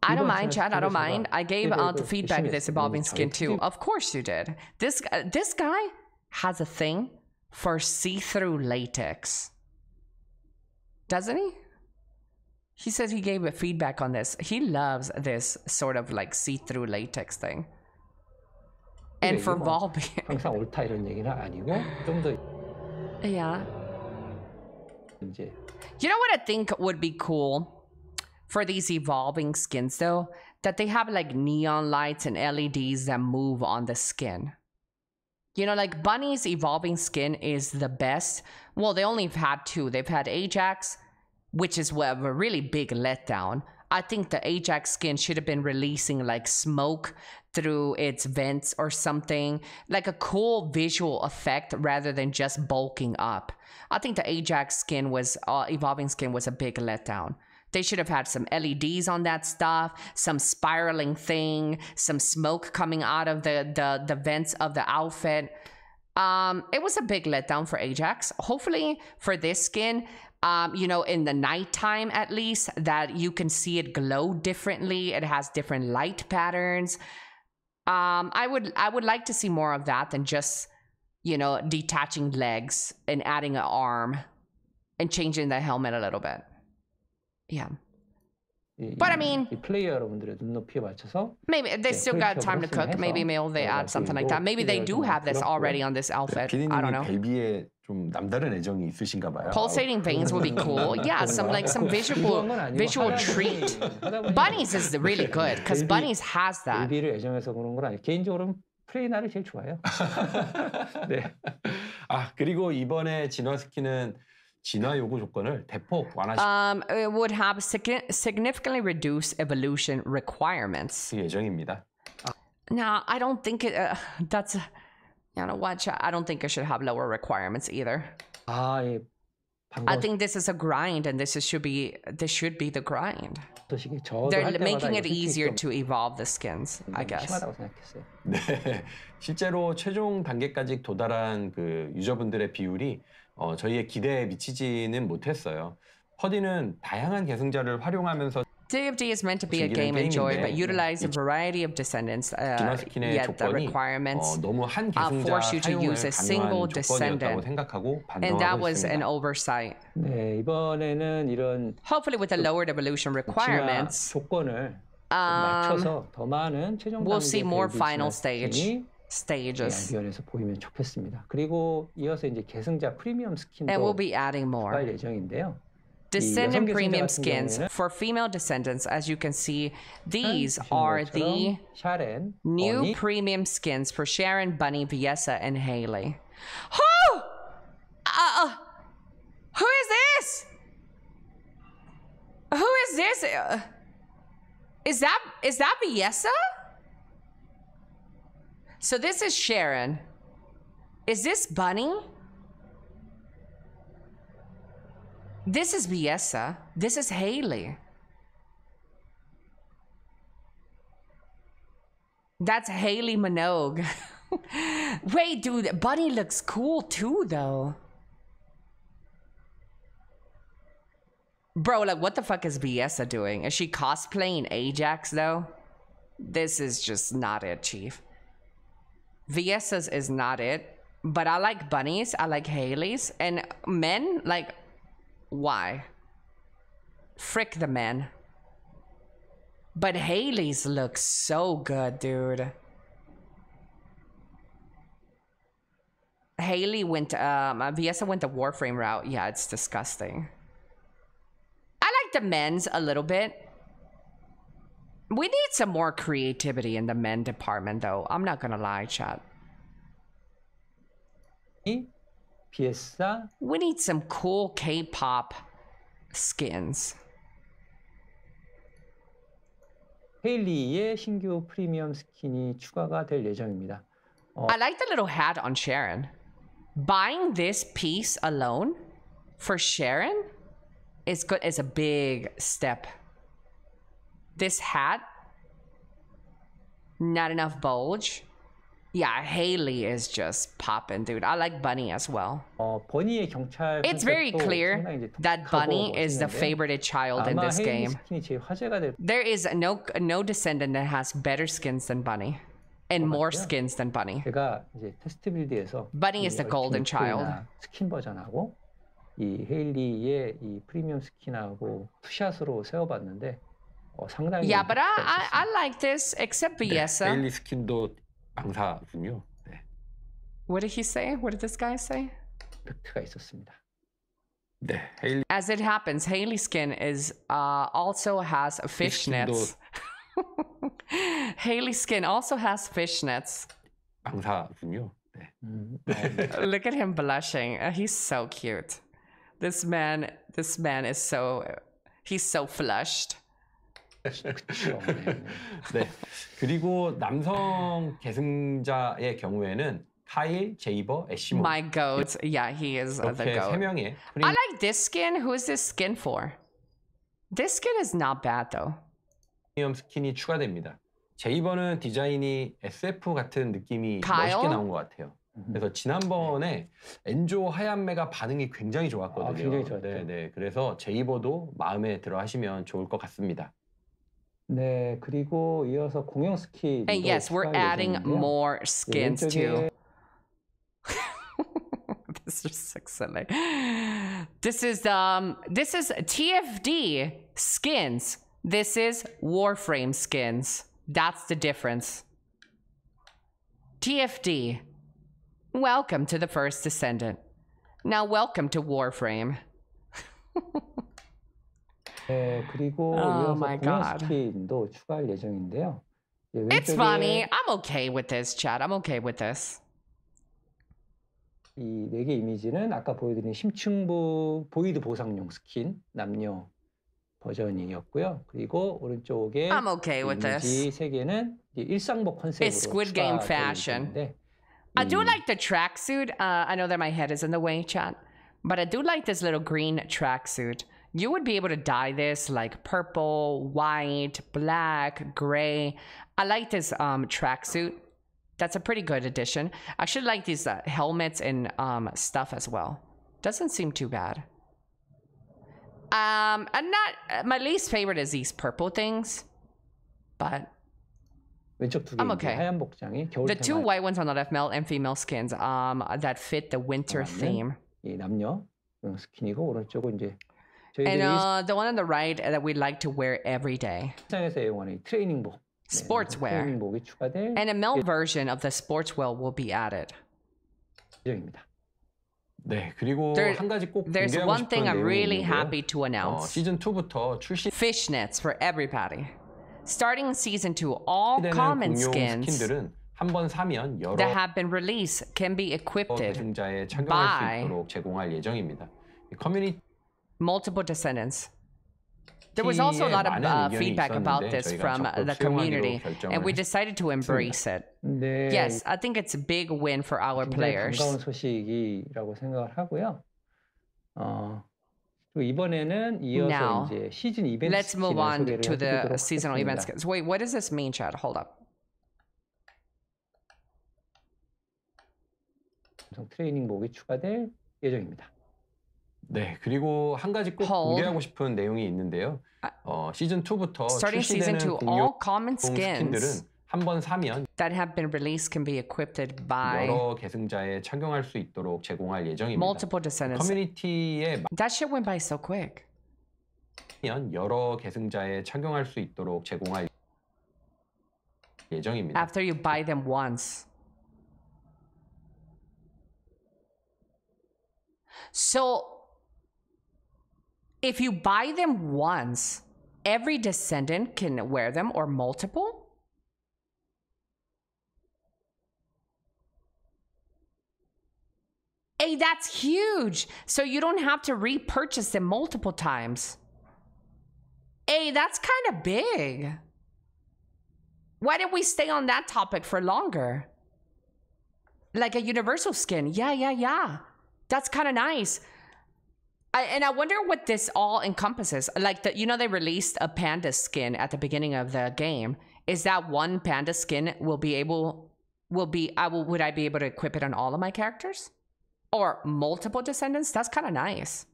I don't mind, Chad. I don't mind. I gave out the feedback this evolving skin too. Of course you did. This uh, this guy has a thing for see-through latex, doesn't he? He says he gave a feedback on this. He loves this sort of like see-through latex thing. And for Volbeat. 항상 옳다 이런 얘기는 아니고 좀 더. Yeah. You know what I think would be cool? for these evolving skins though that they have like neon lights and LEDs that move on the skin. You know, like Bunny's evolving skin is the best. Well, they only have had two. They've had Ajax, which is a really big letdown. I think the Ajax skin should have been releasing like smoke through its vents or something, like a cool visual effect rather than just bulking up. I think the Ajax skin was, uh, evolving skin was a big letdown. They should have had some LEDs on that stuff, some spiraling thing, some smoke coming out of the the, the vents of the outfit. Um, it was a big letdown for Ajax. Hopefully, for this skin, um, you know, in the nighttime at least, that you can see it glow differently. It has different light patterns. Um, I would I would like to see more of that than just you know detaching legs and adding an arm and changing the helmet a little bit. yeah. But I mean, maybe they still got time to cook. Maybe maybe they add something like that. Maybe they do have this already on this outfit. I don't know. 벨비에 좀 남다른 애정이 있으신가 봐요. Pulsating veins would be cool. Yeah, some like some visual visual treat. Bunnies is really good because bunnies has that. 벨비를 애정해서 그런 건 아니. 개인적으로는 프레이나를 제일 좋아해요. 네. 아 그리고 이번에 진화스키는 진화 요구 조건을 대폭 완화시 um, it would have significantly reduce evolution requirements. 예정입니다. Now, I don't think it, uh, that's you know what I don't think it should have lower requirements either. 아, 예. I think this is a grind, and this is, should be this should be the grind. They're making it easier to evolve the skins, I guess. 네, 실제로 최종 단계까지 도달한 그 유저분들의 비율이 어, 저희의 기대에 미치지는 못했어요. 퍼디는 다양한 계승자를 활용하면서 DMD is meant to be a game enjoyed but utilize a variety of descendants. Uh, yet the requirements uh, force you to use a single descendant, and that was an oversight. 네 이번에는 이런 hopefully with the lowered evolution requirements 조건을 맞춰서 더 많은 최종 we'll see more final stage. stages. 연결해서 보이면 좋겠습니다. 그리고 이어서 이제 계승자 프리미엄 스킨도 And we'll be adding more. 개발 예정인데요. Descendant premium skins for female descendants. As you can see, these are the new premium skins for Sharon, Bunny, Viesa, and Haley. Who? Uh, uh, who is this? Who is this? Uh, is that is that Viesa? So this is Sharon. Is this Bunny? This is Biesa. This is Haley. That's Haley Minogue. Wait, dude, Bunny looks cool too, though. Bro, like, what the fuck is Biesa doing? Is she cosplaying Ajax, though? This is just not it, Chief. VS's is not it. But I like bunnies. I like Haley's. And men, like, why? Frick the men. But Haley's looks so good, dude. Haley went, um, uh, Viesa went the Warframe route. Yeah, it's disgusting. I like the men's a little bit. We need some more creativity in the men department, though. I'm not gonna lie, chat. We need some cool K-pop skins. I like the little hat on Sharon. Buying this piece alone for Sharon is good. It's a big step this hat, not enough bulge. Yeah, Haley is just popping, dude. I like Bunny as well. Uh, it's very clear that Bunny is the favorite child in this game. There is no no descendant that has better skins than Bunny and more skins than Bunny. Bunny is the golden child. 이 헤일리의 이 프리미엄 스킨하고 투샷으로 세워봤는데 어, 상당히. Yeah, but I, I, I like this except BS. 네, 에일리 스킨도 네. What did he say? What did this guy say? 팩트가 있었습니다. 네, 헤일리. As it happens, Haley skin is uh, also has fishnets. Haley skin also has fishnets. 방사군요. 네. Look at him blushing. Uh, he's so cute. This man, this man is so, he's so flushed. 그렇죠. 네. 그리고 남성 계승자의 경우에는 카일, 제이버, 애쉬모. My goat. Yeah, he is the goat. 세 명의. I like this skin. Who is this skin for? This skin is not bad though. 프리미엄 스킨이 추가됩니다. 제이버는 디자인이 SF 같은 느낌이 Kyle? 멋있게 나온 것 같아요. 음. 그래서 지난번에 엔조 하얀매가 반응이 굉장히 좋았거든요. 아, 굉장히 좋았죠. 네, 네. 그래서 제이버도 마음에 들어 하시면 좋을 것 같습니다. 네, 그리고 이어서 공용 스키. And yes, we're adding 예정인데요. more skins too. this is so silly. This is um this is TFD skins. This is Warframe skins. That's the difference. TFD. Welcome to the first descendant. Now welcome to Warframe. 네, 그리고 Oh 이어서 my God. 공연스키도 추가할 예정인데요. 예, It's 왼쪽에 funny. I'm okay with this, Chad. I'm okay with this. 이네 개 이미지는 아까 보여드린 심층부 보이드 보상용 스킨 남녀 버전이었고요. 그리고 오른쪽에 I'm okay with 이미지 this. 세 개는 이제 일상복 컨셉으로 It's Squid Game 추가될 fashion. 예정인데 I do like the tracksuit. Uh, I know that my head is in the way, Chad, but I do like this little green tracksuit. you would be able to dye this like purple, white, black, gray. I like this um, tracksuit. That's a pretty good addition. I should like these uh, helmets and um, stuff as well. Doesn't seem too bad. Um, I'm not, uh, my least favorite is these purple things, but 두 I'm okay. The two white ones on the left, male and female skins, um, that fit the winter theme. 이 남녀 스킨이고 오른쪽은 이제 and uh, the one on the right that we like to wear every Sportswear. And a male version of the sportswear will be added. 네, 그리고 There- 한 가지 꼭 There's one thing I'm really happy to 어, announce. 시즌 2부터 출시 Fishnets for everybody. Starting season 2, all common skins 스킨들은 사면 여러 that have been released can be equipped by- 제공할 예정입니다. 커뮤니티 multiple descendants. There was also a lot of uh, feedback about this from uh, the community, and we decided to embrace it. Yes, I think it's a big win for our players. Now, let's move on to the seasonal events. Wait, what does this mean, Chad? Hold up. 트레이닝 목이 추가될 예정입니다. 네, 그리고 한 가지 꼭 Hold. 공개하고 싶은 내용이 있는데요. 어, 시즌 2부터 Starting season 출시되는 2, all 공유 common 스킨들은 skins 한번 사면 that have been released can be equipped by 여러 계승자에 착용할 수 있도록 제공할 예정입니다. multiple descendants. 커뮤니티에 That shit went by so quick. 맞면 여러 계승자에 착용할 수 있도록 제공할 예정입니다. After you buy them once. So if you buy them once, every descendant can wear them or multiple? Hey, that's huge. So you don't have to repurchase them multiple times. Hey, that's kind of big. Why didn't we stay on that topic for longer? Like a universal skin. Yeah, yeah, yeah. That's kind of nice. I, and I wonder what this all encompasses. Like, the, you know, they released a panda skin at the beginning of the game. Is that one panda skin will be able will be I will would I be able to equip it on all of my characters or multiple descendants? That's kind of nice.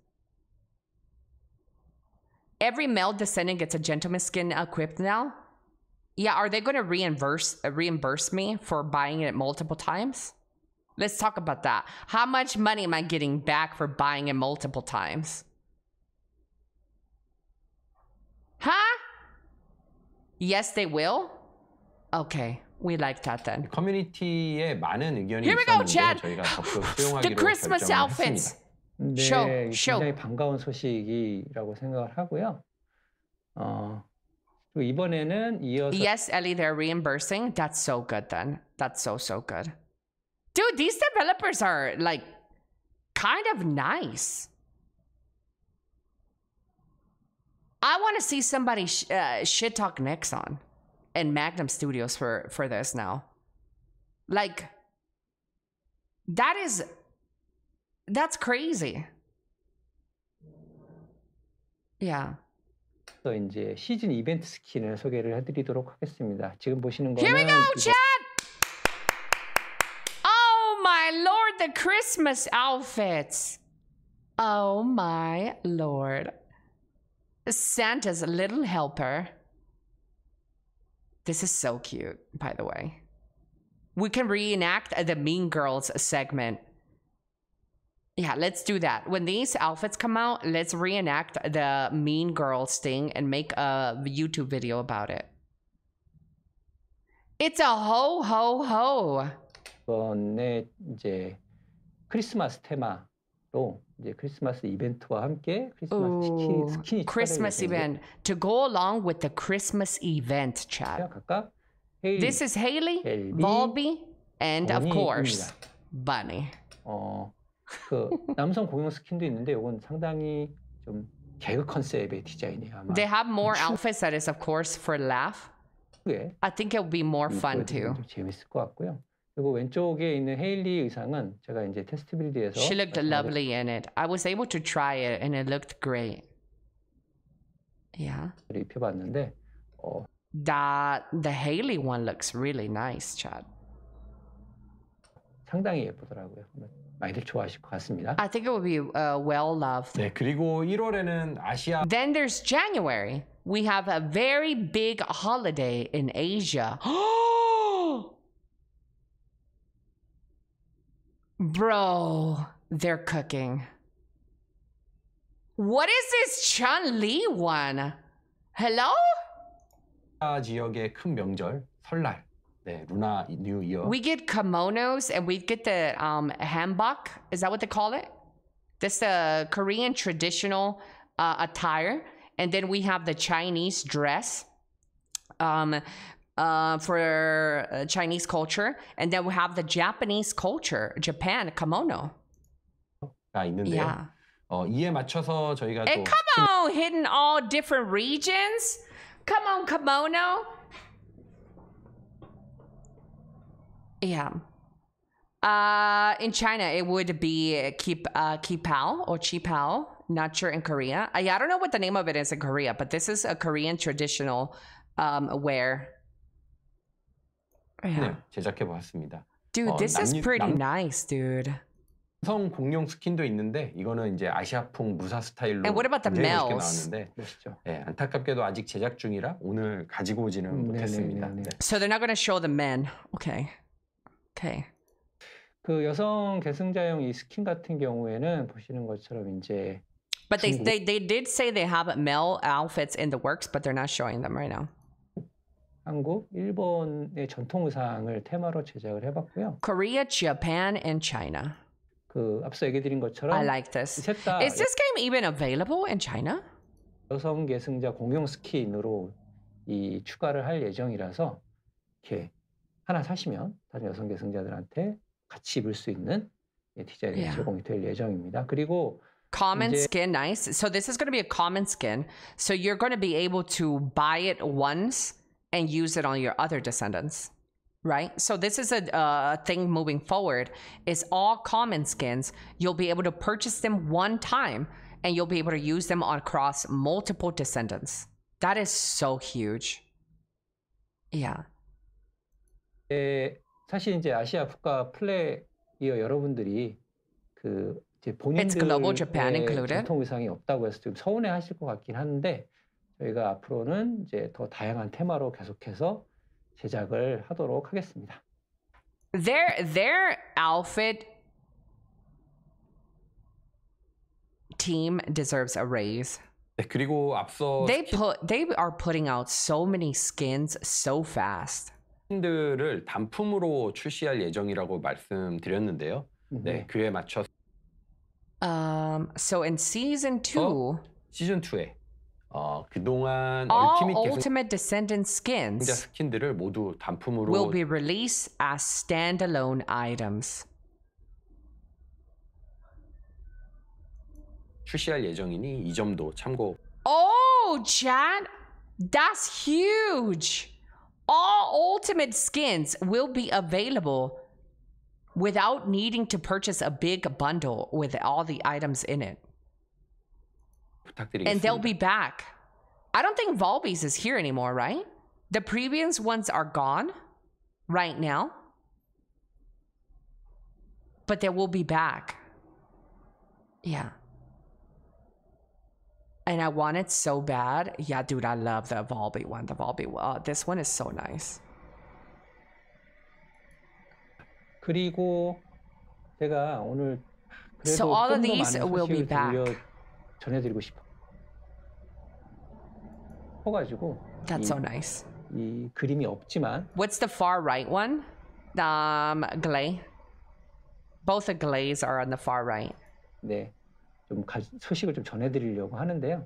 Every male descendant gets a gentleman skin equipped now. Yeah, are they going to reimburse reimburse me for buying it multiple times? Let's talk about that. How much money am I getting back for buying it multiple times? Huh? Yes, they will? Okay. We like that then. 커뮤니티에 많은 의견이 Here we go, Chad. The Christmas outfits. 네, show, show. 굉장히 반가운 소식이라고 생각을 하고요. 어, 이번에는 이어서 Yes, Ellie, they're reimbursing. That's so good then. That's so, so good. Dude, these developers are like kind of nice. I want to see somebody sh- uh, shit talk Nexon and Magnum Studios for for this now. Like that is that's crazy. Yeah. 이제 시즌 이벤트 스킨을 소개를 해드리도록 하겠습니다. 지금 보시는 거는 go, chat. the Christmas outfits. Oh my lord. Santa's little helper. This is so cute, by the way. We can reenact the Mean Girls segment. Yeah, let's do that. When these outfits come out, let's reenact the Mean Girls thing and make a YouTube video about it. It's a ho ho ho. 번에 크리스마스 테마로 이제 크리스마스 이벤트와 함께 크리스마스 Ooh, 스킨이 Christmas event to go along with the Christmas event chat. 각각 헤일, This is Haley, 헬비, Bobby, and of course Bunny. 어, 그 남성 공용 스킨도 있는데 이건 상당히 좀 개그 컨셉의 디자인이에요. 아마. They have more outfits that is of course for laugh. I think it would be more fun too. 재밌을 것 같고요. 그리고 왼쪽에 있는 헤일리 의상은 제가 이제 테스트빌드에서 She looked lovely in it. I was able to try it and it looked great. Yeah. 입혀봤는데 어, That the Haley one looks really nice, Chad. 상당히 예쁘더라고요. 많이들 좋아하실 것 같습니다. I think it would be uh, well loved. 네, 그리고 1월에는 아시아 Then there's January. We have a very big holiday in Asia. Bro, they're cooking. What is this Chun Li one? Hello? 지역의 큰 명절 설날. 네, 루나 뉴 이어. We get kimonos and we get the um hanbok. Is that what they call it? That's the Korean traditional uh, attire, and then we have the Chinese dress. Um, uh, for uh, Chinese culture, and then we have the Japanese culture, Japan kimono. 아 있는데요. Yeah. 어, 이에 맞춰서 저희가 come on, all different regions. Come on, kimono. Yeah. Uh, in China, it would be keep uh, kipao or chipao. Not sure in Korea. I, uh, I don't know what the name of it is in Korea, but this is a Korean traditional um, wear 스킨을 제작해 보았습니다. Dude, this is pretty nice, dude. 남성 공룡 스킨도 있는데 이거는 이제 아시아풍 무사 스타일로 And what about the 굉장히 males? 멋있게 나왔는데 멋있죠. 예, 안타깝게도 아직 제작 중이라 오늘 가지고 오지는 음, 못했습니다. 네네네네. 네. So they're not gonna show the men. Okay. Okay. 그 여성 계승자용 이 스킨 같은 경우에는 보시는 것처럼 이제 But they, they they did say they have male outfits in the works, but they're not showing them right now. 한국, 일본의 전통 의상을 테마로 제작을 해봤고요. Korea, Japan, and China. 그 앞서 얘기드린 것처럼 I like this. 셋다 Is this game even available in China? 여성 계승자 공용 스킨으로 이 추가를 할 예정이라서 이렇게 하나 사시면 다른 여성 계승자들한테 같이 입을 수 있는 디자인이 yeah. 제공이 될 예정입니다. 그리고 common skin nice so this is going to be a common skin so you're going to be able to buy it once and use it on your other descendants right so this is a thing moving forward is all common skins you'll be able to purchase them one time and you'll be able to use them across multiple descendants that is so huge yeah It's 사실 이제 아시아 국가 플레이어 여러분들이 그 이제 본인들의 의상이 없다고 해서 좀것 같긴 한데 저희가 앞으로는 이제 더 다양한 테마로 계속해서 제작을 하도록 하겠습니다. Their their outfit team deserves a raise. 네, 그리고 앞서 They put they are putting out so many skins so fast. 스킨들을 단품으로 출시할 예정이라고 말씀드렸는데요. 네, 그에 맞춰서 Um, so in season 2 시즌 2에 어, 그동안 All 얼티밋 계속 Ultimate Descendant skins 혼자 스킨들을 모두 단품으로 will be released as standalone items. 출시할 예정이니 이 점도 참고 Oh, Chad, that's huge. All Ultimate skins will be available without needing to purchase a big bundle with all the items in it. 부탁드리겠습니다. And they'll be back. I don't think Volbees is here anymore, right? The previous ones are gone right now. But they will be back. Yeah. And I want it so bad. Yeah, dude, I love the Volby one. The Volby one. Oh, this one is so nice. 그리고 제가 오늘 so all of these will be back. 전해드리고 싶어. 가지고 That's 이, so nice. 이 그림이 없지만 What's the far right one? Um, glay. Both the glays are on the far right. 네, 좀 가, 소식을 좀 전해드리려고 하는데요.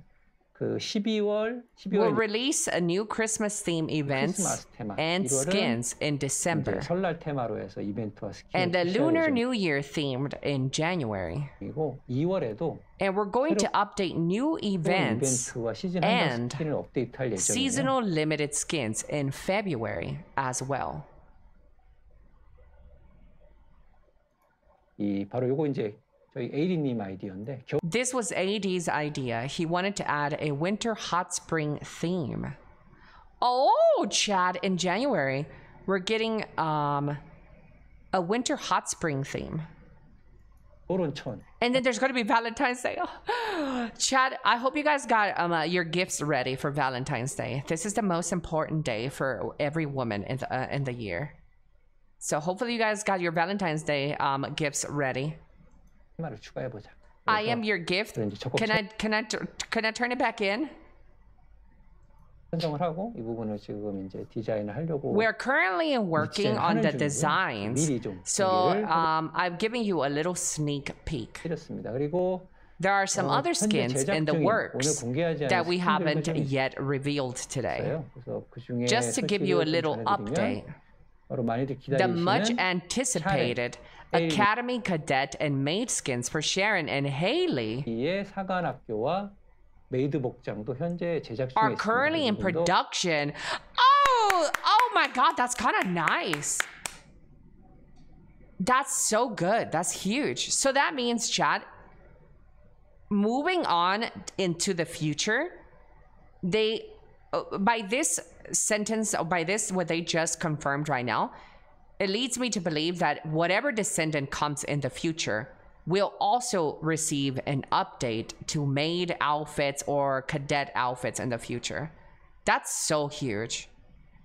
그 12월 12월 will release a new Christmas theme events and skins in December. 설날 테마로 해서 이벤트와 스킨 and a Lunar New Year themed in January. 그리고 2월에도 and we're going to update new events and seasonal limited skins in February as well. 이 바로 요거 이제 this was AD's idea. He wanted to add a winter hot spring theme. Oh, Chad, in January, we're getting um, a winter hot spring theme. And then there's going to be Valentine's Day. Chad, I hope you guys got um, uh, your gifts ready for Valentine's Day. This is the most important day for every woman in the, uh, in the year. So hopefully you guys got your Valentine's Day um, gifts ready. I am your gift. Can I can I can I turn it back in? 선정을 하고 이 부분을 지금 이제 디자인을 하려고. We are currently working on the designs. So um, I've given you a little sneak peek. 이렇습니다. 그리고 There are some other skins in the works that we haven't yet revealed today. Just to give you a little update, the much anticipated Academy Cadet and maid skins for Sharon and Haley 메이드 복장도 현재 제작 중에 are currently in production. Oh, oh my god, that's kind of nice. That's so good. That's huge. So that means, Chad, moving on into the future, they, uh, by this sentence, by this, what they just confirmed right now, it leads me to believe that whatever descendant comes in the future will also receive an update to maid outfits or cadet outfits in the future. That's so huge.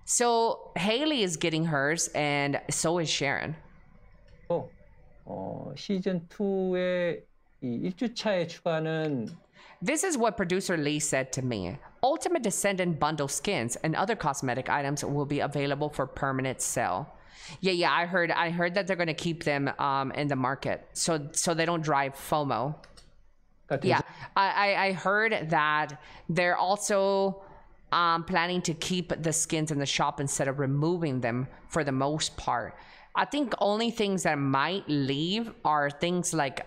So Haley is getting hers, and so is Sharon. Oh, 어 시즌 2의 이 추가는 This is what producer Lee said to me. Ultimate Descendant bundle skins and other cosmetic items will be available for permanent sale. Yeah, yeah. I heard. I heard that they're going to keep them um, in the market, so so they don't drive FOMO. yeah, I I heard that they're also um, planning to keep the skins in the shop instead of removing them for the most part. I think only things that might leave are things like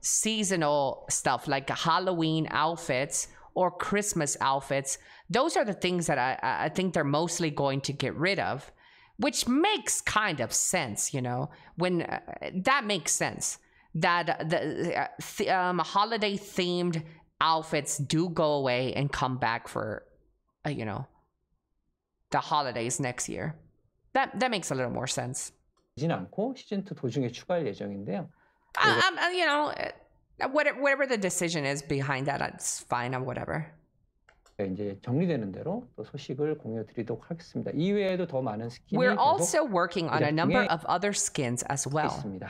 seasonal stuff, like Halloween outfits or Christmas outfits. Those are the things that I, I think they're mostly going to get rid of which makes kind of sense, you know, when uh, that makes sense that the th- uh, um, holiday themed outfits do go away and come back for, uh, you know, the holidays next year. That that makes a little more sense. 진 않고 시즌 2 도중에 추가할 예정인데요. you know, uh, whatever, whatever the decision is behind that, it's fine. i whatever. 이제 정리되는 대로 또 소식을 공유 드리도록 하겠습니다. 이외에도 더 많은 스킨이 We're also working on a number of other skins as well. 있습니다.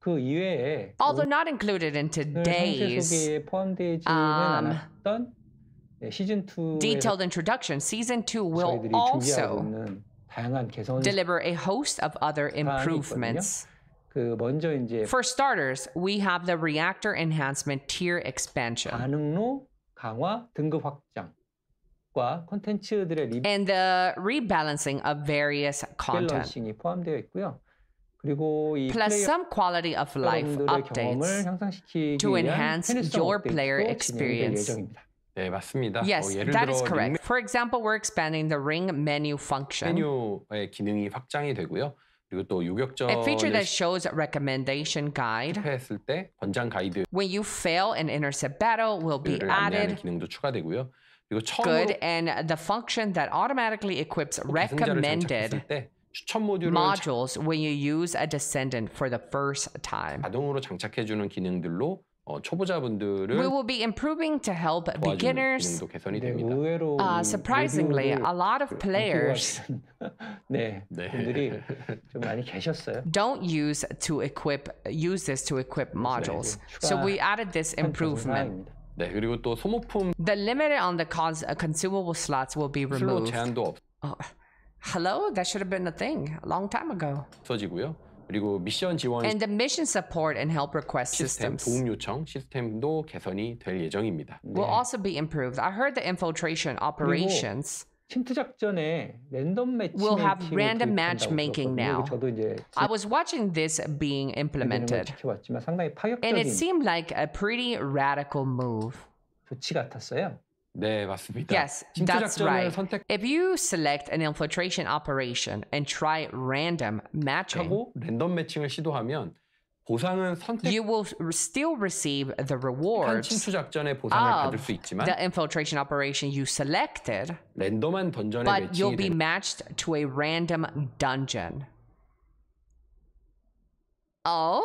그 이외에 Although not included in today's 포함되지는 um, 않았던 시즌 2 detailed introduction season 2 will also 다양한 개선 deliver a host of other improvements. 그 먼저 이제 For starters, we have the reactor enhancement tier expansion. 반응로 강화, 등급 and the rebalancing of various content. plus some quality of life updates to enhance your player experience. 네, 맞습니다. Yes, 어, 예를 that 들어 is correct. For example, we're expanding the ring menu function. 그리고 또 a feature that shows a recommendation guide 때 권장 when you fail an intercept battle will be added 기능도 추가되고요. 그리고 good and the function that automatically equips recommended 추천 모듈을 modules when you use a descendant for the first time. 자동으로 주는 기능들로 어, 초보자분들을 We will be improving to help beginners. 네, 의외로 Uh, surprisingly, a lot of players 네, 분들이 좀 많이 계셨어요. don't use to equip use this to equip modules. So we added this improvement. 네, 그리고 또 소모품 The limit on the cons- uh, consumable slots will be removed. 제한도 hello, that should have been a thing a long time ago. 없어지고요. 그리고 미션 지원 and the mission support and help request 시스템, systems 도움 요청 시스템도 개선이 될 예정입니다. will also be improved. I heard the infiltration operations 침투 작전에 랜덤 매치메이킹을 will have random matchmaking now. 저도 이제 I was watching this being implemented, 지켜봤지만 상당히 파격적인 and it seemed like a pretty radical move. 조치 같았어요. 네, 맞습니다. Yes, that's right. 선택... If you select an infiltration operation and try random matching, 랜덤 매칭을 시도하면 보상은 선택 You will still receive the rewards. 침투 작전의 보상을 받을 수 있지만 the infiltration operation you selected. 랜덤한 던전에 But you'll be matched to a random dungeon. Oh?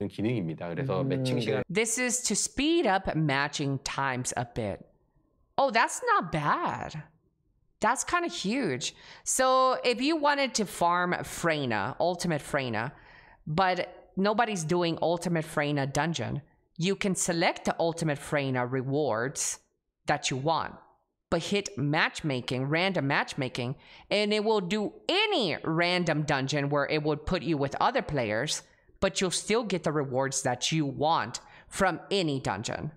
기능입니다. 그래서 매칭 mm. 시간 This is to speed up matching times a bit oh, that's not bad. That's kind of huge. So if you wanted to farm Freyna, Ultimate Freyna, but nobody's doing Ultimate Freyna dungeon, you can select the Ultimate Freyna rewards that you want, but hit matchmaking, random matchmaking, and it will do any random dungeon where it would put you with other players, but you'll still get the rewards that you want from any dungeon.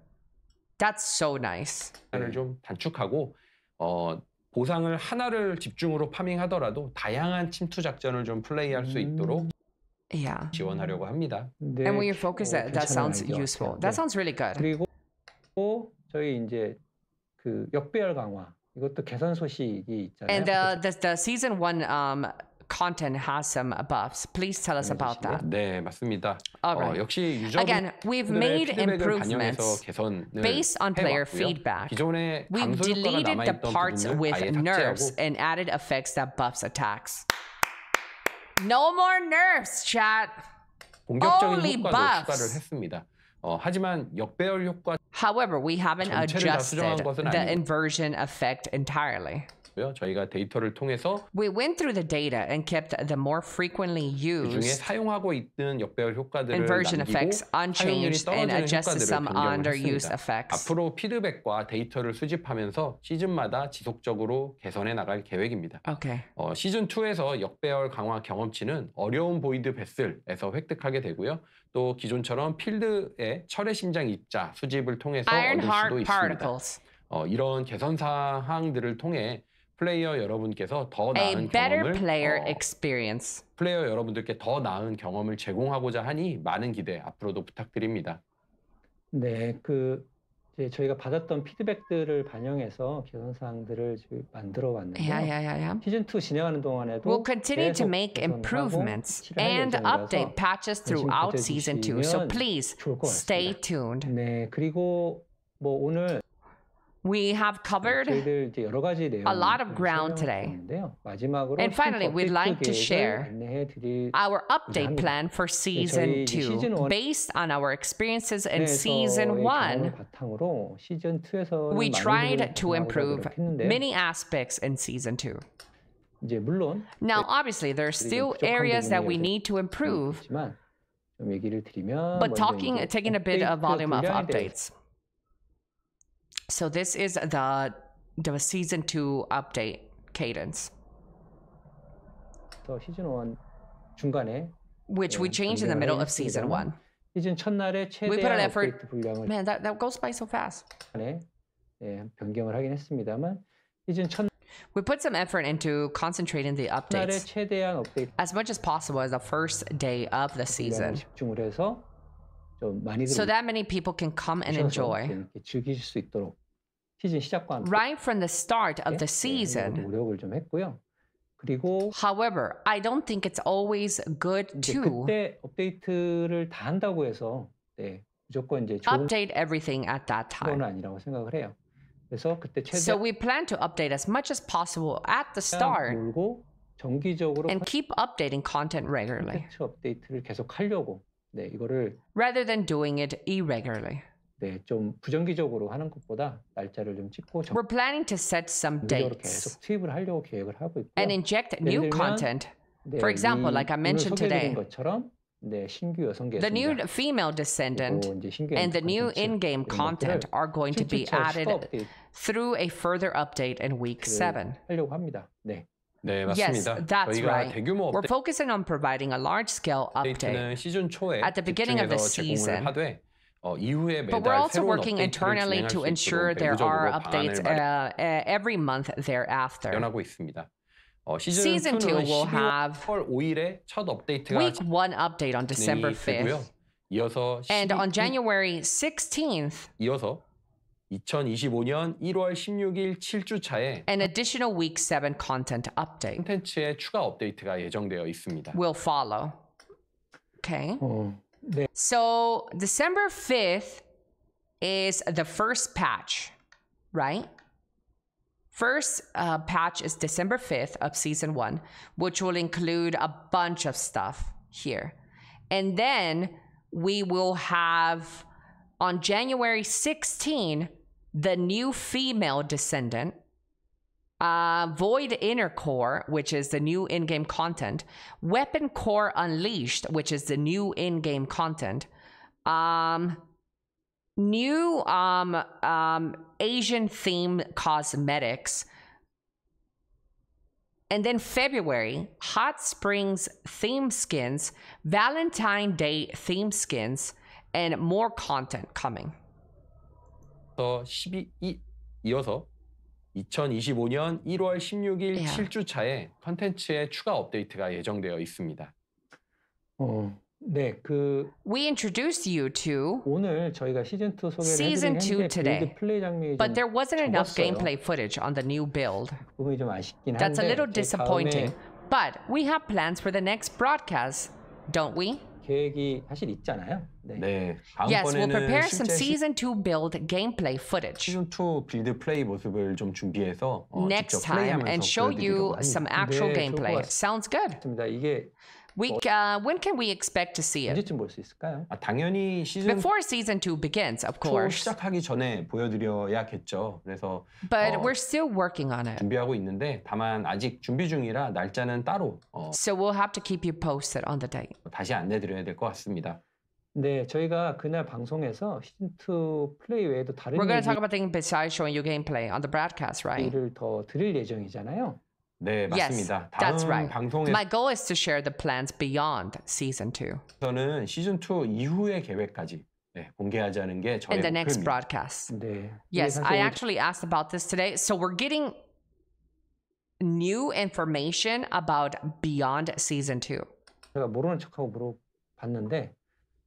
That's so nice. 시간을 좀 단축하고 어, 보상을 하나를 집중으로 파밍하더라도 다양한 침투 작전을 좀 플레이할 수 있도록 Yeah. 지원하려고 합니다. 네, And when you focus 어, that, that sounds useful. 네. That sounds really good. 그리고 또 저희 이제 그 역배열 강화 이것도 개선 소식이 있잖아요. And the, the, the season one um, content has some buffs. Please tell us about that. 네, 맞습니다. All right. 어, 역시 Again, we've made improvements based on player feedback. We've deleted the parts with nerfs and added effects that buffs attacks. No more nerfs, chat. Only buffs. 어, 하지만 역배열 효과 However, we haven't adjusted the inversion effect entirely. 나왔고요. 저희가 데이터를 통해서 We went through the data and kept the more frequently 그 used 그중에 사용하고 있는 역배열 효과들을 남기고 사용률이 떨어지는 효과들을 변경했습니다. 앞으로 피드백과 데이터를 수집하면서 시즌마다 지속적으로 개선해 나갈 계획입니다. Okay. 어, 시즌 2에서 역배열 강화 경험치는 어려운 보이드 베슬에서 획득하게 되고요. 또 기존처럼 필드의 철의 심장 입자 수집을 통해서 얻을 수도 있습니다. 어, 이런 개선 사항들을 통해 플레이어 여러분께서 더 나은 b 경험을 player 어, experience. 플레이어 여러분들께 더 나은 경험을 제공하고자 하니 많은 기대 앞으로도 부탁드립니다. 네, 그 이제 저희가 받았던 피드백들을 반영해서 개선 사항들을 만들어 왔는데요. Yeah, yeah, yeah, yeah. 시즌 2 진행하는 동안에도 We'll continue to make improvements and update patches throughout season 2, so please stay tuned. 네, 그리고 뭐 오늘 We have covered a lot of ground today. And finally, we'd like to share our update plan for season 2. Based on our experiences in season 1, we tried to improve many aspects in season 2. Now, obviously, there are still areas that we need to improve, but talking, taking a bit of volume of updates. So this is the the season two update cadence. 1 중간에 which we changed in the middle of season 1. We put an effort. Man, that, that goes by so fast. We put some effort into concentrating the updates as much as possible as the first day of the season. so that many people can come and enjoy. 이렇게 즐기실 수 있도록 시즌 시작과 함께 right from the start of the season. 노력을 좀 했고요. 그리고 however, I don't think it's always good to update everything at that time. 그건 아니라고 생각을 해요. 그래서 그때 최대 So we plan to update as much as possible at the start. 몰고 정기적으로 and keep updating content regularly. 업데이트를 계속 하려고 네, 이거를 rather than doing it irregularly. 네, 좀 부정기적으로 하는 것보다 날짜를 좀 찍고 We're planning to set some dates. 계속 투입을 하려고 계획을 하고 있고 and inject new content. 네, For example, like I mentioned today. 것처럼 네, 신규 여성 계승자, The new female descendant and the new in-game content are going to be added through a further update in week 7. 하려고 합니다. 네. 네, 맞습니다. Yes, that's right. We're focusing on providing a large-scale update at the beginning of the season. 하되, 어, but we're also working internally to ensure there are updates uh, uh, every month thereafter. 어, 시즌 2 will have week 1 update on December 5th. and on January 16th, 이어서 2025년 1월 16일 7주차에 An additional week 7 content update 콘텐츠의 추가 업데이트가 예정되어 있습니다. will follow. Okay. 어, 네. So December 5th is the first patch, right? First uh, patch is December 5th of season one, which will include a bunch of stuff here. And then we will have on January 16 the new female descendant, uh, Void Inner Core, which is the new in game content, Weapon Core Unleashed, which is the new in game content, um, new um, um, Asian theme cosmetics. And then February, Hot Springs theme skins, Valentine Day theme skins, and more content coming. 더 12, 이, 이어서 2025년 1월 16일 예. 7주차에 컨텐츠의 추가 업데이트가 예정되어 있습니다. 어, 네, 그 We introduced you to 오늘 저희가 시즌 2 소개를 Season 2 today. 빌드 플레이 장면이 But there wasn't enough gameplay footage on the new build. 부분이 좀 아쉽긴 한데 That's a little disappointing. But we have plans for the next broadcast, don't we? 계획이 사실 있잖아요. 네. 네. Yes, we'll prepare some season 2 build gameplay footage 시즌 2 빌드 플레이 모습을 좀 준비해서 어, next 직접 time 플레이하면서 and show you 보여드리려고 some 합니다. actual 네, 좋을 것 gameplay. 같습니다. Sounds good. 맞습니다. 이게 We, uh, when can we expect to see it? 언제쯤 볼 수 있을까요? 아, 당연히 시즌 Before season two begins, of 2 course. 시작하기 전에 보여드려야겠죠. 그래서 But 어, we're still working on it. 준비하고 있는데 다만 아직 준비 중이라 날짜는 따로 어, So we'll have to keep you posted on the date. 다시 안내드려야 될 것 같습니다. 네, 저희가 그날 방송에서 시즌 2 플레이 외에도 다른 We're going to talk about things besides showing you gameplay on the broadcast, right? 얘기를 더 드릴 예정이잖아요. 네, 맞습니다. Yes, that's right. My goal is to share the plans beyond season 2. 저는 시즌 2 이후의 계획까지 네, 공개하자는 게 저의 In the next broadcast. 네. Yes, I actually asked about this today. So we're getting new information about beyond season 2. 제가 모르는 척하고 물어봤는데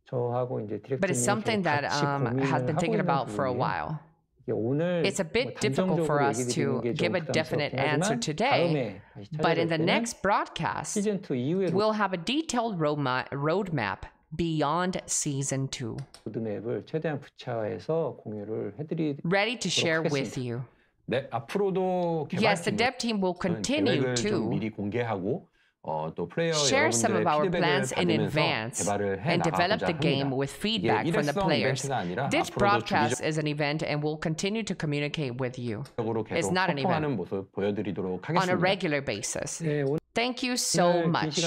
저하고 이제 디렉터님 같이 that, um, 고민을 하고 있는 부분이 it's a bit difficult for us to give a definite answer today, but in the next broadcast, we'll have a detailed roadmap beyond season 2. Ready to share with you. Yes, the dev team will continue to share some of our plans in advance and develop the game with feedback from the players. This broadcast is an event and we'll continue to communicate with you. It's not an event. On a regular basis. Thank you so much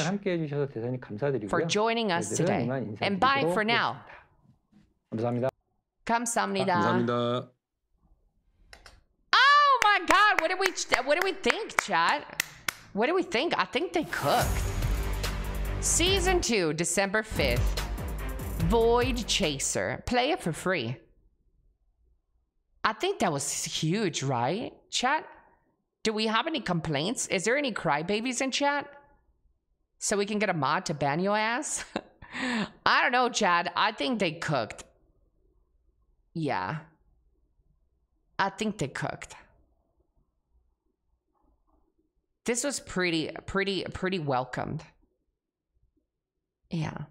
for joining us today. And bye for now. 감사합니다. 감사합니다. Oh my God, what did we what did we think, chat? What do we think? I think they cooked. Season 2, December 5th. Void Chaser. Play it for free. I think that was huge, right? Chat? Do we have any complaints? Is there any crybabies in chat? So we can get a mod to ban your ass? I don't know, Chad. I think they cooked. Yeah. I think they cooked this was pretty, pretty, pretty welcomed. Yeah.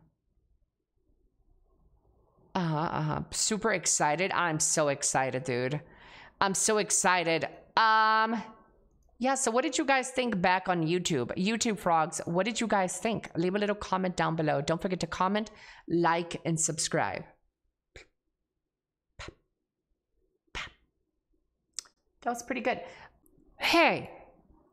Uh huh. Uh-huh. Super excited. I'm so excited, dude. I'm so excited. Um, yeah, so what did you guys think back on YouTube? YouTube frogs, what did you guys think? Leave a little comment down below. Don't forget to comment, like, and subscribe. That was pretty good. Hey,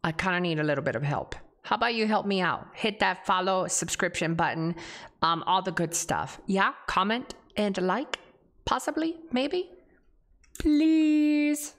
I kind of need a little bit of help. How about you help me out? Hit that follow subscription button, um, all the good stuff. Yeah, comment and like, possibly, maybe. Please.